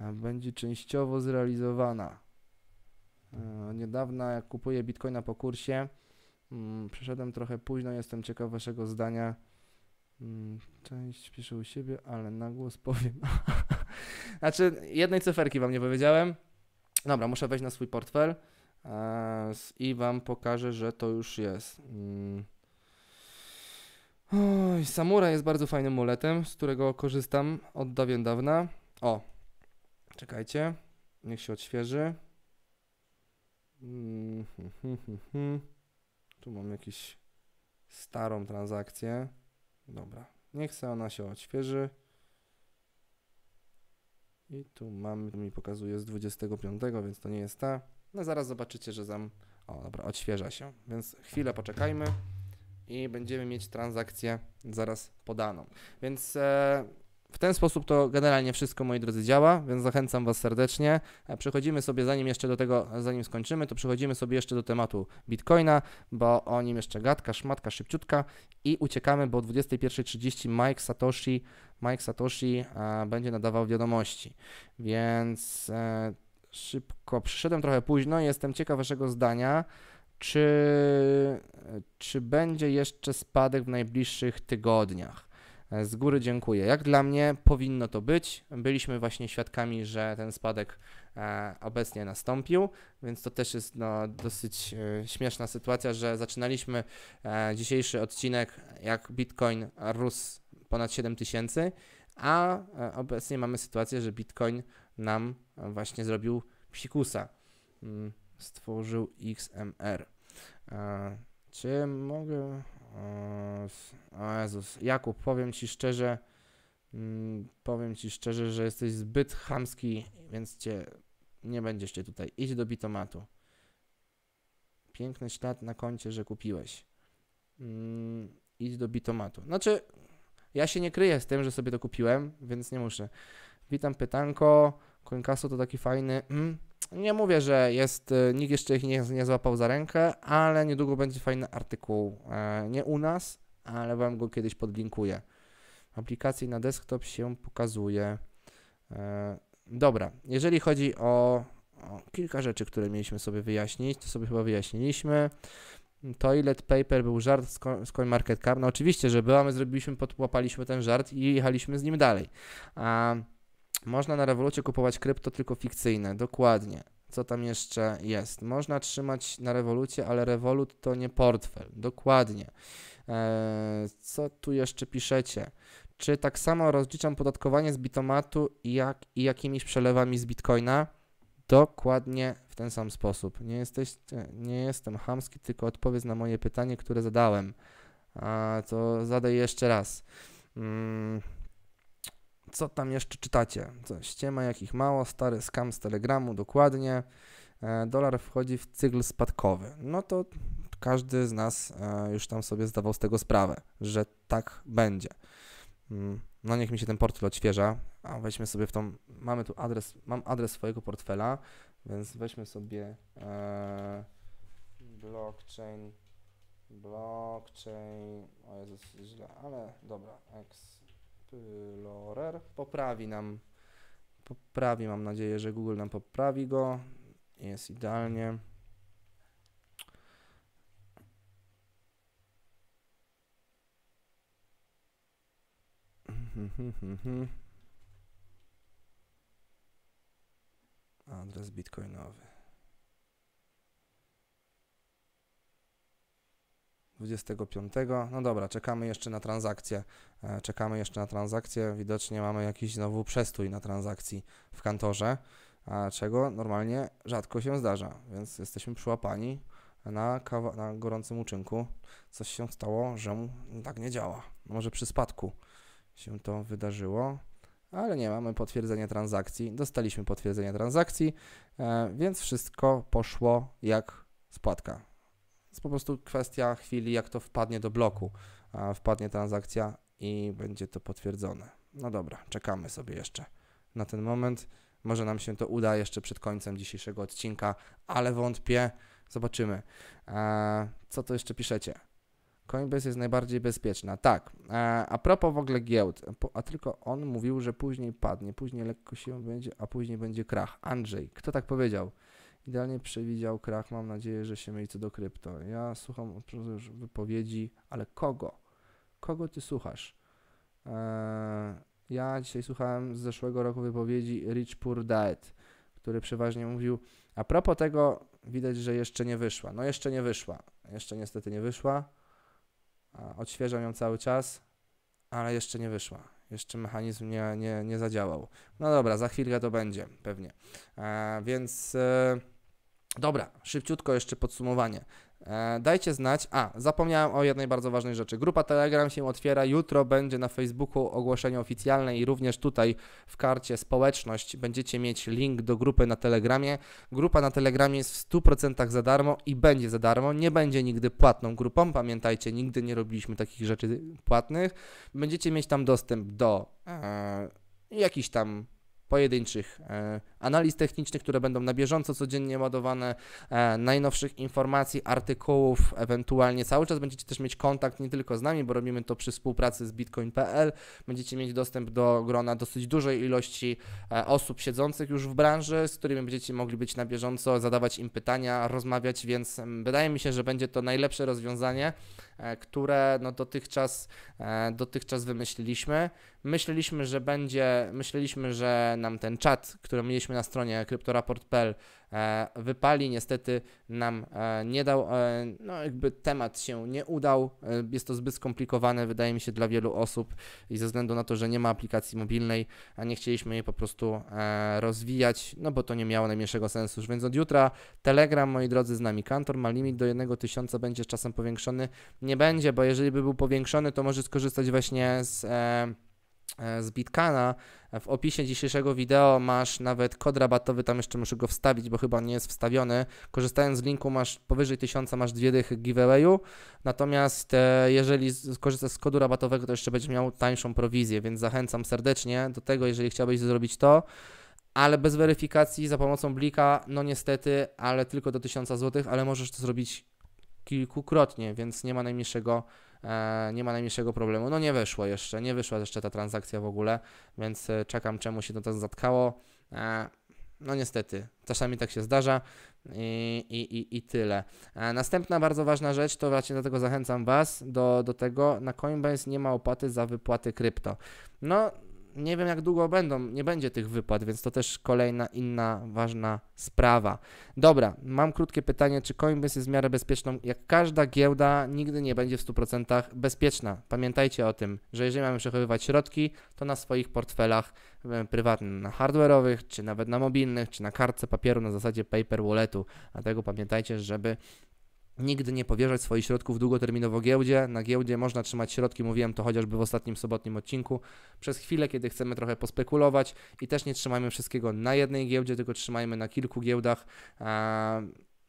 E, będzie częściowo zrealizowana. E, niedawna jak kupuję bitcoina po kursie, mm, trochę późno, jestem ciekaw waszego zdania. Mm, część piszę u siebie, ale na głos powiem. Znaczy, jednej cyferki wam nie powiedziałem. Dobra, muszę wejść na swój portfel eee, i wam pokażę, że to już jest. Mm. Oj, Samura jest bardzo fajnym muletem, z którego korzystam od dawien dawna. O, czekajcie, niech się odświeży. Tu mam jakiś starą transakcję. Dobra, niech se ona się odświeży. I tu mamy, mi pokazuje z 25, więc to nie jest ta. No zaraz zobaczycie, że zam... O, dobra, odświeża się. Więc chwilę poczekajmy i będziemy mieć transakcję zaraz podaną. Więc e, w ten sposób to generalnie wszystko, moi drodzy, działa, więc zachęcam Was serdecznie. E, przechodzimy sobie, zanim jeszcze do tego, zanim skończymy, to przechodzimy sobie jeszcze do tematu Bitcoina, bo o nim jeszcze gadka, szmatka, szybciutka i uciekamy, bo o 21.30 Mike Satoshi, Mike Satoshi a, e, będzie nadawał wiadomości, więc e, szybko przyszedłem trochę późno jestem ciekaw Waszego zdania, czy, e, czy będzie jeszcze spadek w najbliższych tygodniach. E, z góry dziękuję. Jak dla mnie powinno to być. Byliśmy właśnie świadkami, że ten spadek e, obecnie nastąpił, więc to też jest no, dosyć e, śmieszna sytuacja, że zaczynaliśmy dzisiejszy odcinek, jak Bitcoin rósł ponad 7000, a obecnie mamy sytuację, że Bitcoin nam właśnie zrobił psikusa. Mm, stworzył XMR. Czy mogę. O Jezus, Jakub, powiem Ci szczerze, mm, powiem Ci szczerze, że jesteś zbyt chamski, więc Cię nie będziesz Cię tutaj. Idź do bitomatu. Piękny ślad na koncie, że kupiłeś. Mm, idź do bitomatu. Znaczy, ja się nie kryję z tym, że sobie to kupiłem, więc nie muszę. Witam pytanko. Coincasso to taki fajny. Mm, nie mówię, że jest, y, nikt jeszcze ich nie, nie złapał za rękę, ale niedługo będzie fajny artykuł. E, nie u nas, ale wam go kiedyś podlinkuję. Aplikacji na desktop się pokazuje. E, dobra, jeżeli chodzi o, o kilka rzeczy, które mieliśmy sobie wyjaśnić, to sobie chyba wyjaśniliśmy. Toilet Paper był żart z, ko- CoinMarketCap. No oczywiście, że była, my zrobiliśmy, podłapaliśmy ten żart i jechaliśmy z nim dalej. A można na rewolucie kupować krypto tylko fikcyjne, dokładnie. Co tam jeszcze jest? Można trzymać na rewolucie, ale rewolut to nie portfel, dokładnie. Eee, co tu jeszcze piszecie? Czy tak samo rozliczam podatkowanie z bitomatu jak i jakimiś przelewami z bitcoina? Dokładnie w ten sam sposób. Nie, jesteś, nie jestem hamski, tylko odpowiedz na moje pytanie, które zadałem. A to zadaj jeszcze raz. Mm co tam jeszcze czytacie? Coś, ma jakich mało, stary skam z Telegramu, dokładnie. E, dolar wchodzi w cykl spadkowy. No to każdy z nas e, już tam sobie zdawał z tego sprawę, że tak będzie. Mm, no niech mi się ten portfel odświeża, a weźmy sobie w tą, mamy tu adres, mam adres swojego portfela, więc weźmy sobie e, blockchain, blockchain, o Jezus, źle, ale dobra, X, Explorer poprawi nam, poprawi, mam nadzieję, że Google nam poprawi go, jest idealnie. Adres bitcoinowy. 25. No dobra, czekamy jeszcze na transakcję. E, czekamy jeszcze na transakcję. Widocznie mamy jakiś znowu przestój na transakcji w kantorze, czego normalnie rzadko się zdarza, więc jesteśmy przyłapani na, kawa- na gorącym uczynku. Coś się stało, że mu tak nie działa. No może przy spadku się to wydarzyło ale nie mamy potwierdzenia transakcji. Dostaliśmy potwierdzenie transakcji, e, więc wszystko poszło jak spłatka jest po prostu kwestia chwili, jak to wpadnie do bloku, wpadnie transakcja i będzie to potwierdzone. No dobra, czekamy sobie jeszcze na ten moment. Może nam się to uda jeszcze przed końcem dzisiejszego odcinka, ale wątpię. Zobaczymy. E, co to jeszcze piszecie? Coinbase jest najbardziej bezpieczna. Tak. E, a propos w ogóle giełd, a tylko on mówił, że później padnie, później lekko się będzie, a później będzie krach. Andrzej, kto tak powiedział? Idealnie przewidział krach, mam nadzieję, że się myli co do krypto. Ja słucham już wypowiedzi, ale kogo? Kogo ty słuchasz? Eee, ja dzisiaj słuchałem z zeszłego roku wypowiedzi Rich Poor Diet, który przeważnie mówił, a propos tego widać, że jeszcze nie wyszła. No jeszcze nie wyszła. Jeszcze niestety nie wyszła. Odświeżam ją cały czas, ale jeszcze nie wyszła jeszcze mechanizm nie, nie, nie zadziałał. No dobra, za chwilkę to będzie pewnie. E, więc. E, Dobra, szybciutko jeszcze podsumowanie. E, dajcie znać. A, zapomniałem o jednej bardzo ważnej rzeczy. Grupa Telegram się otwiera. Jutro będzie na Facebooku ogłoszenie oficjalne i również tutaj w karcie społeczność będziecie mieć link do grupy na Telegramie. Grupa na Telegramie jest w 100% za darmo i będzie za darmo. Nie będzie nigdy płatną grupą. Pamiętajcie, nigdy nie robiliśmy takich rzeczy płatnych. Będziecie mieć tam dostęp do e, jakichś tam pojedynczych e, analiz technicznych, które będą na bieżąco codziennie ładowane, e, najnowszych informacji, artykułów, ewentualnie cały czas będziecie też mieć kontakt nie tylko z nami, bo robimy to przy współpracy z bitcoin.pl. Będziecie mieć dostęp do grona dosyć dużej ilości e, osób siedzących już w branży, z którymi będziecie mogli być na bieżąco, zadawać im pytania, rozmawiać, więc mm, wydaje mi się, że będzie to najlepsze rozwiązanie. E, które no dotychczas, e, dotychczas wymyśliliśmy. Myśleliśmy, że będzie, myśleliśmy, że nam ten czat, który mieliśmy na stronie kryptoraport.pl E, wypali. Niestety nam e, nie dał, e, no jakby temat się nie udał. Jest to zbyt skomplikowane, wydaje mi się, dla wielu osób i ze względu na to, że nie ma aplikacji mobilnej, a nie chcieliśmy jej po prostu rozwijać, no bo to nie miało najmniejszego sensu. Więc od jutra Telegram, moi drodzy, z nami kantor ma limit do 1000, będzie czasem powiększony. Nie będzie, bo jeżeli by był powiększony, to może skorzystać właśnie z. E, z Bitkana. W opisie dzisiejszego wideo masz nawet kod rabatowy, tam jeszcze muszę go wstawić, bo chyba nie jest wstawiony. Korzystając z linku masz powyżej 1000, masz dwie dychy giveawayu. Natomiast e, jeżeli skorzystasz z kodu rabatowego, to jeszcze będziesz miał tańszą prowizję, więc zachęcam serdecznie do tego, jeżeli chciałbyś zrobić to. Ale bez weryfikacji za pomocą blika, no niestety, ale tylko do 1000 zł, ale możesz to zrobić kilkukrotnie, więc nie ma najmniejszego E, nie ma najmniejszego problemu. No nie wyszło jeszcze, nie wyszła jeszcze ta transakcja w ogóle, więc e, czekam czemu się to zatkało. E, no niestety, czasami tak się zdarza i, i, i tyle. Następna bardzo ważna rzecz, to właśnie dlatego zachęcam Was do, do tego, na Coinbase nie ma opłaty za wypłaty krypto. No nie wiem jak długo będą, nie będzie tych wypłat, więc to też kolejna inna ważna sprawa. Dobra, mam krótkie pytanie, czy Coinbase jest w miarę bezpieczną? Jak każda giełda nigdy nie będzie w 100% bezpieczna. Pamiętajcie o tym, że jeżeli mamy przechowywać środki, to na swoich portfelach e, prywatnych, na hardware'owych, czy nawet na mobilnych, czy na kartce papieru na zasadzie paper walletu. Dlatego pamiętajcie, żeby Nigdy nie powierzać swoich środków długoterminowo giełdzie. Na giełdzie można trzymać środki, mówiłem to chociażby w ostatnim sobotnim odcinku, przez chwilę, kiedy chcemy trochę pospekulować i też nie trzymajmy wszystkiego na jednej giełdzie, tylko trzymajmy na kilku giełdach.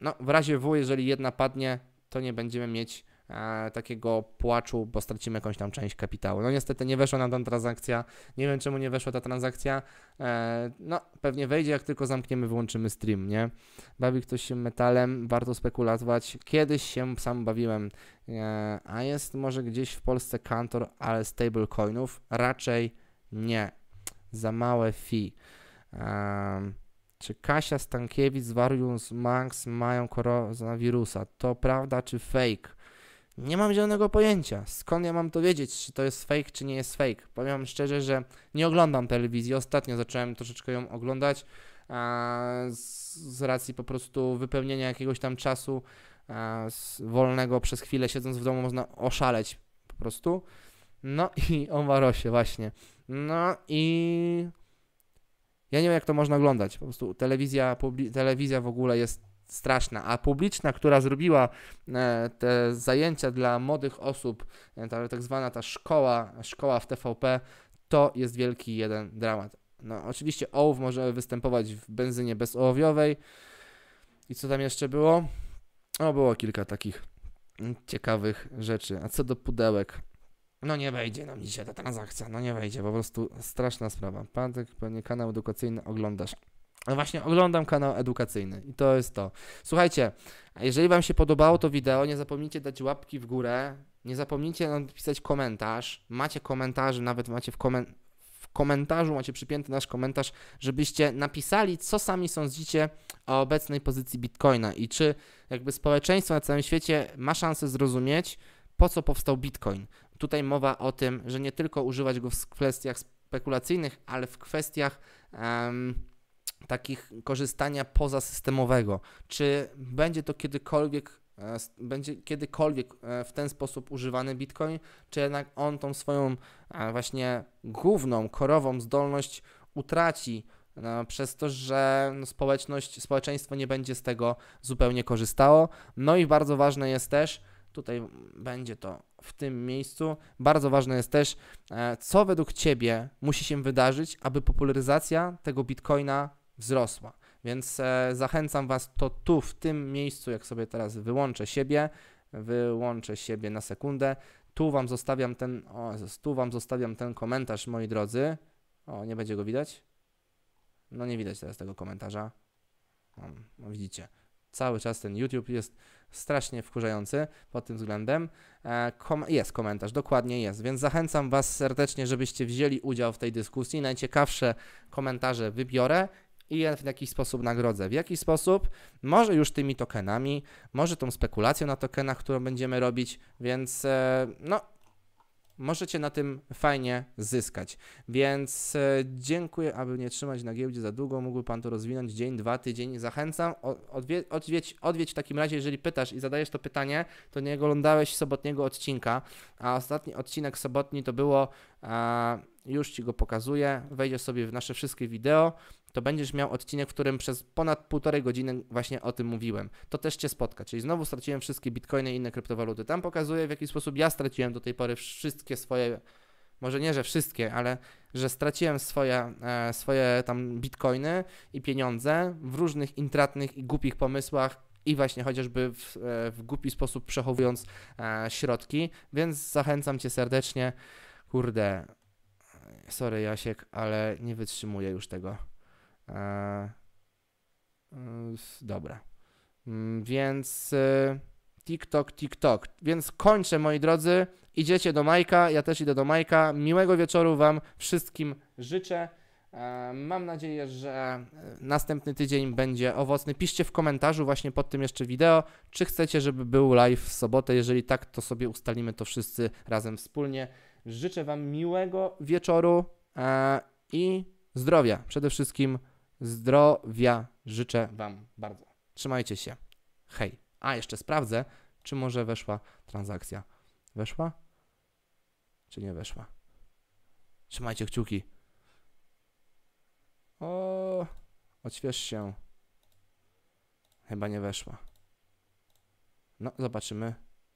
No, w razie W, jeżeli jedna padnie, to nie będziemy mieć E, takiego płaczu, bo stracimy jakąś tam część kapitału. No niestety nie weszła nam ta transakcja, nie wiem czemu nie weszła ta transakcja, e, no pewnie wejdzie jak tylko zamkniemy, wyłączymy stream, nie? Bawi ktoś się metalem, warto spekulować, kiedyś się sam bawiłem, e, a jest może gdzieś w Polsce kantor, ale stablecoinów? Raczej nie, za małe fee. czy Kasia Stankiewicz, Varius Max mają koronawirusa? To prawda czy fake? Nie mam zielonego pojęcia, skąd ja mam to wiedzieć, czy to jest fake, czy nie jest fake. Powiem szczerze, że nie oglądam telewizji. Ostatnio zacząłem troszeczkę ją oglądać z, z racji po prostu wypełnienia jakiegoś tam czasu wolnego przez chwilę, siedząc w domu, można oszaleć po prostu. No i o Marosie, właśnie. No i ja nie wiem, jak to można oglądać. Po prostu telewizja, telewizja w ogóle jest straszna, a publiczna, która zrobiła e, te zajęcia dla młodych osób, e, ta, tak zwana ta szkoła, szkoła w TVP, to jest wielki jeden dramat. No, oczywiście ołów może występować w benzynie bezołowiowej. I co tam jeszcze było? O, było kilka takich mm, ciekawych rzeczy. A co do pudełek? No nie wejdzie nam no, dzisiaj ta transakcja, no nie wejdzie, po prostu straszna sprawa. Pan, pewnie kanał edukacyjny oglądasz. No właśnie oglądam kanał edukacyjny i to jest to. Słuchajcie, jeżeli Wam się podobało to wideo, nie zapomnijcie dać łapki w górę, nie zapomnijcie napisać komentarz. Macie komentarze, nawet macie w, komen w komentarzu, macie przypięty nasz komentarz, żebyście napisali, co sami sądzicie o obecnej pozycji Bitcoina i czy jakby społeczeństwo na całym świecie ma szansę zrozumieć, po co powstał Bitcoin. Tutaj mowa o tym, że nie tylko używać go w kwestiach spekulacyjnych, ale w kwestiach. Um, takich korzystania pozasystemowego. Czy będzie to kiedykolwiek e, będzie kiedykolwiek e, w ten sposób używany Bitcoin, czy jednak on tą swoją e, właśnie główną, korową zdolność utraci przez to, że no, społeczność, społeczeństwo nie będzie z tego zupełnie korzystało. No i bardzo ważne jest też, tutaj będzie to w tym miejscu, bardzo ważne jest też, co według Ciebie musi się wydarzyć, aby popularyzacja tego Bitcoina wzrosła. Więc e, zachęcam Was, to tu, w tym miejscu, jak sobie teraz wyłączę siebie, wyłączę siebie na sekundę, tu Wam zostawiam ten, o tu Wam zostawiam ten komentarz, moi drodzy. O, nie będzie go widać? No nie widać teraz tego komentarza. No, no widzicie, cały czas ten YouTube jest strasznie wkurzający pod tym względem. E, kom jest komentarz, dokładnie jest, więc zachęcam Was serdecznie, żebyście wzięli udział w tej dyskusji. Najciekawsze komentarze wybiorę i je w jakiś sposób nagrodzę. W jaki sposób? Może już tymi tokenami, może tą spekulacją na tokenach, którą będziemy robić, więc e, no, możecie na tym fajnie zyskać. Więc e, dziękuję, aby nie trzymać na giełdzie za długo, mógłby Pan to rozwinąć dzień, dwa, tydzień. Zachęcam, odwie, odwiedź, odwiedź w takim razie, jeżeli pytasz i zadajesz to pytanie, to nie oglądałeś sobotniego odcinka, a ostatni odcinek sobotni to było, już Ci go pokazuję, wejdziesz sobie w nasze wszystkie wideo, to będziesz miał odcinek, w którym przez ponad półtorej godziny właśnie o tym mówiłem. To też cię spotka. Czyli znowu straciłem wszystkie bitcoiny i inne kryptowaluty. Tam pokazuję, w jaki sposób ja straciłem do tej pory wszystkie swoje może nie, że wszystkie, ale że straciłem swoje, e, swoje tam bitcoiny i pieniądze w różnych intratnych i głupich pomysłach i właśnie chociażby w, e, w głupi sposób przechowując e, środki, więc zachęcam Cię serdecznie. Kurde, sorry Jasiek, ale nie wytrzymuję już tego. E, dobra. Mm, więc y, TikTok, TikTok. Więc kończę, moi drodzy. Idziecie do Majka, ja też idę do Majka. Miłego wieczoru Wam wszystkim życzę. E, mam nadzieję, że e, następny tydzień będzie owocny. Piszcie w komentarzu właśnie pod tym jeszcze wideo, czy chcecie, żeby był live w sobotę. Jeżeli tak, to sobie ustalimy to wszyscy razem wspólnie. Życzę Wam miłego wieczoru i zdrowia. Przede wszystkim Zdrowia życzę Wam bardzo. Trzymajcie się. Hej. A jeszcze sprawdzę, czy może weszła transakcja. Weszła? Czy nie weszła? Trzymajcie kciuki. O, odśwież się. Chyba nie weszła. No, zobaczymy.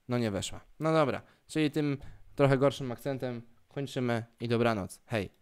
No nie weszła. No dobra, czyli tym trochę gorszym akcentem kończymy i dobranoc. Hej.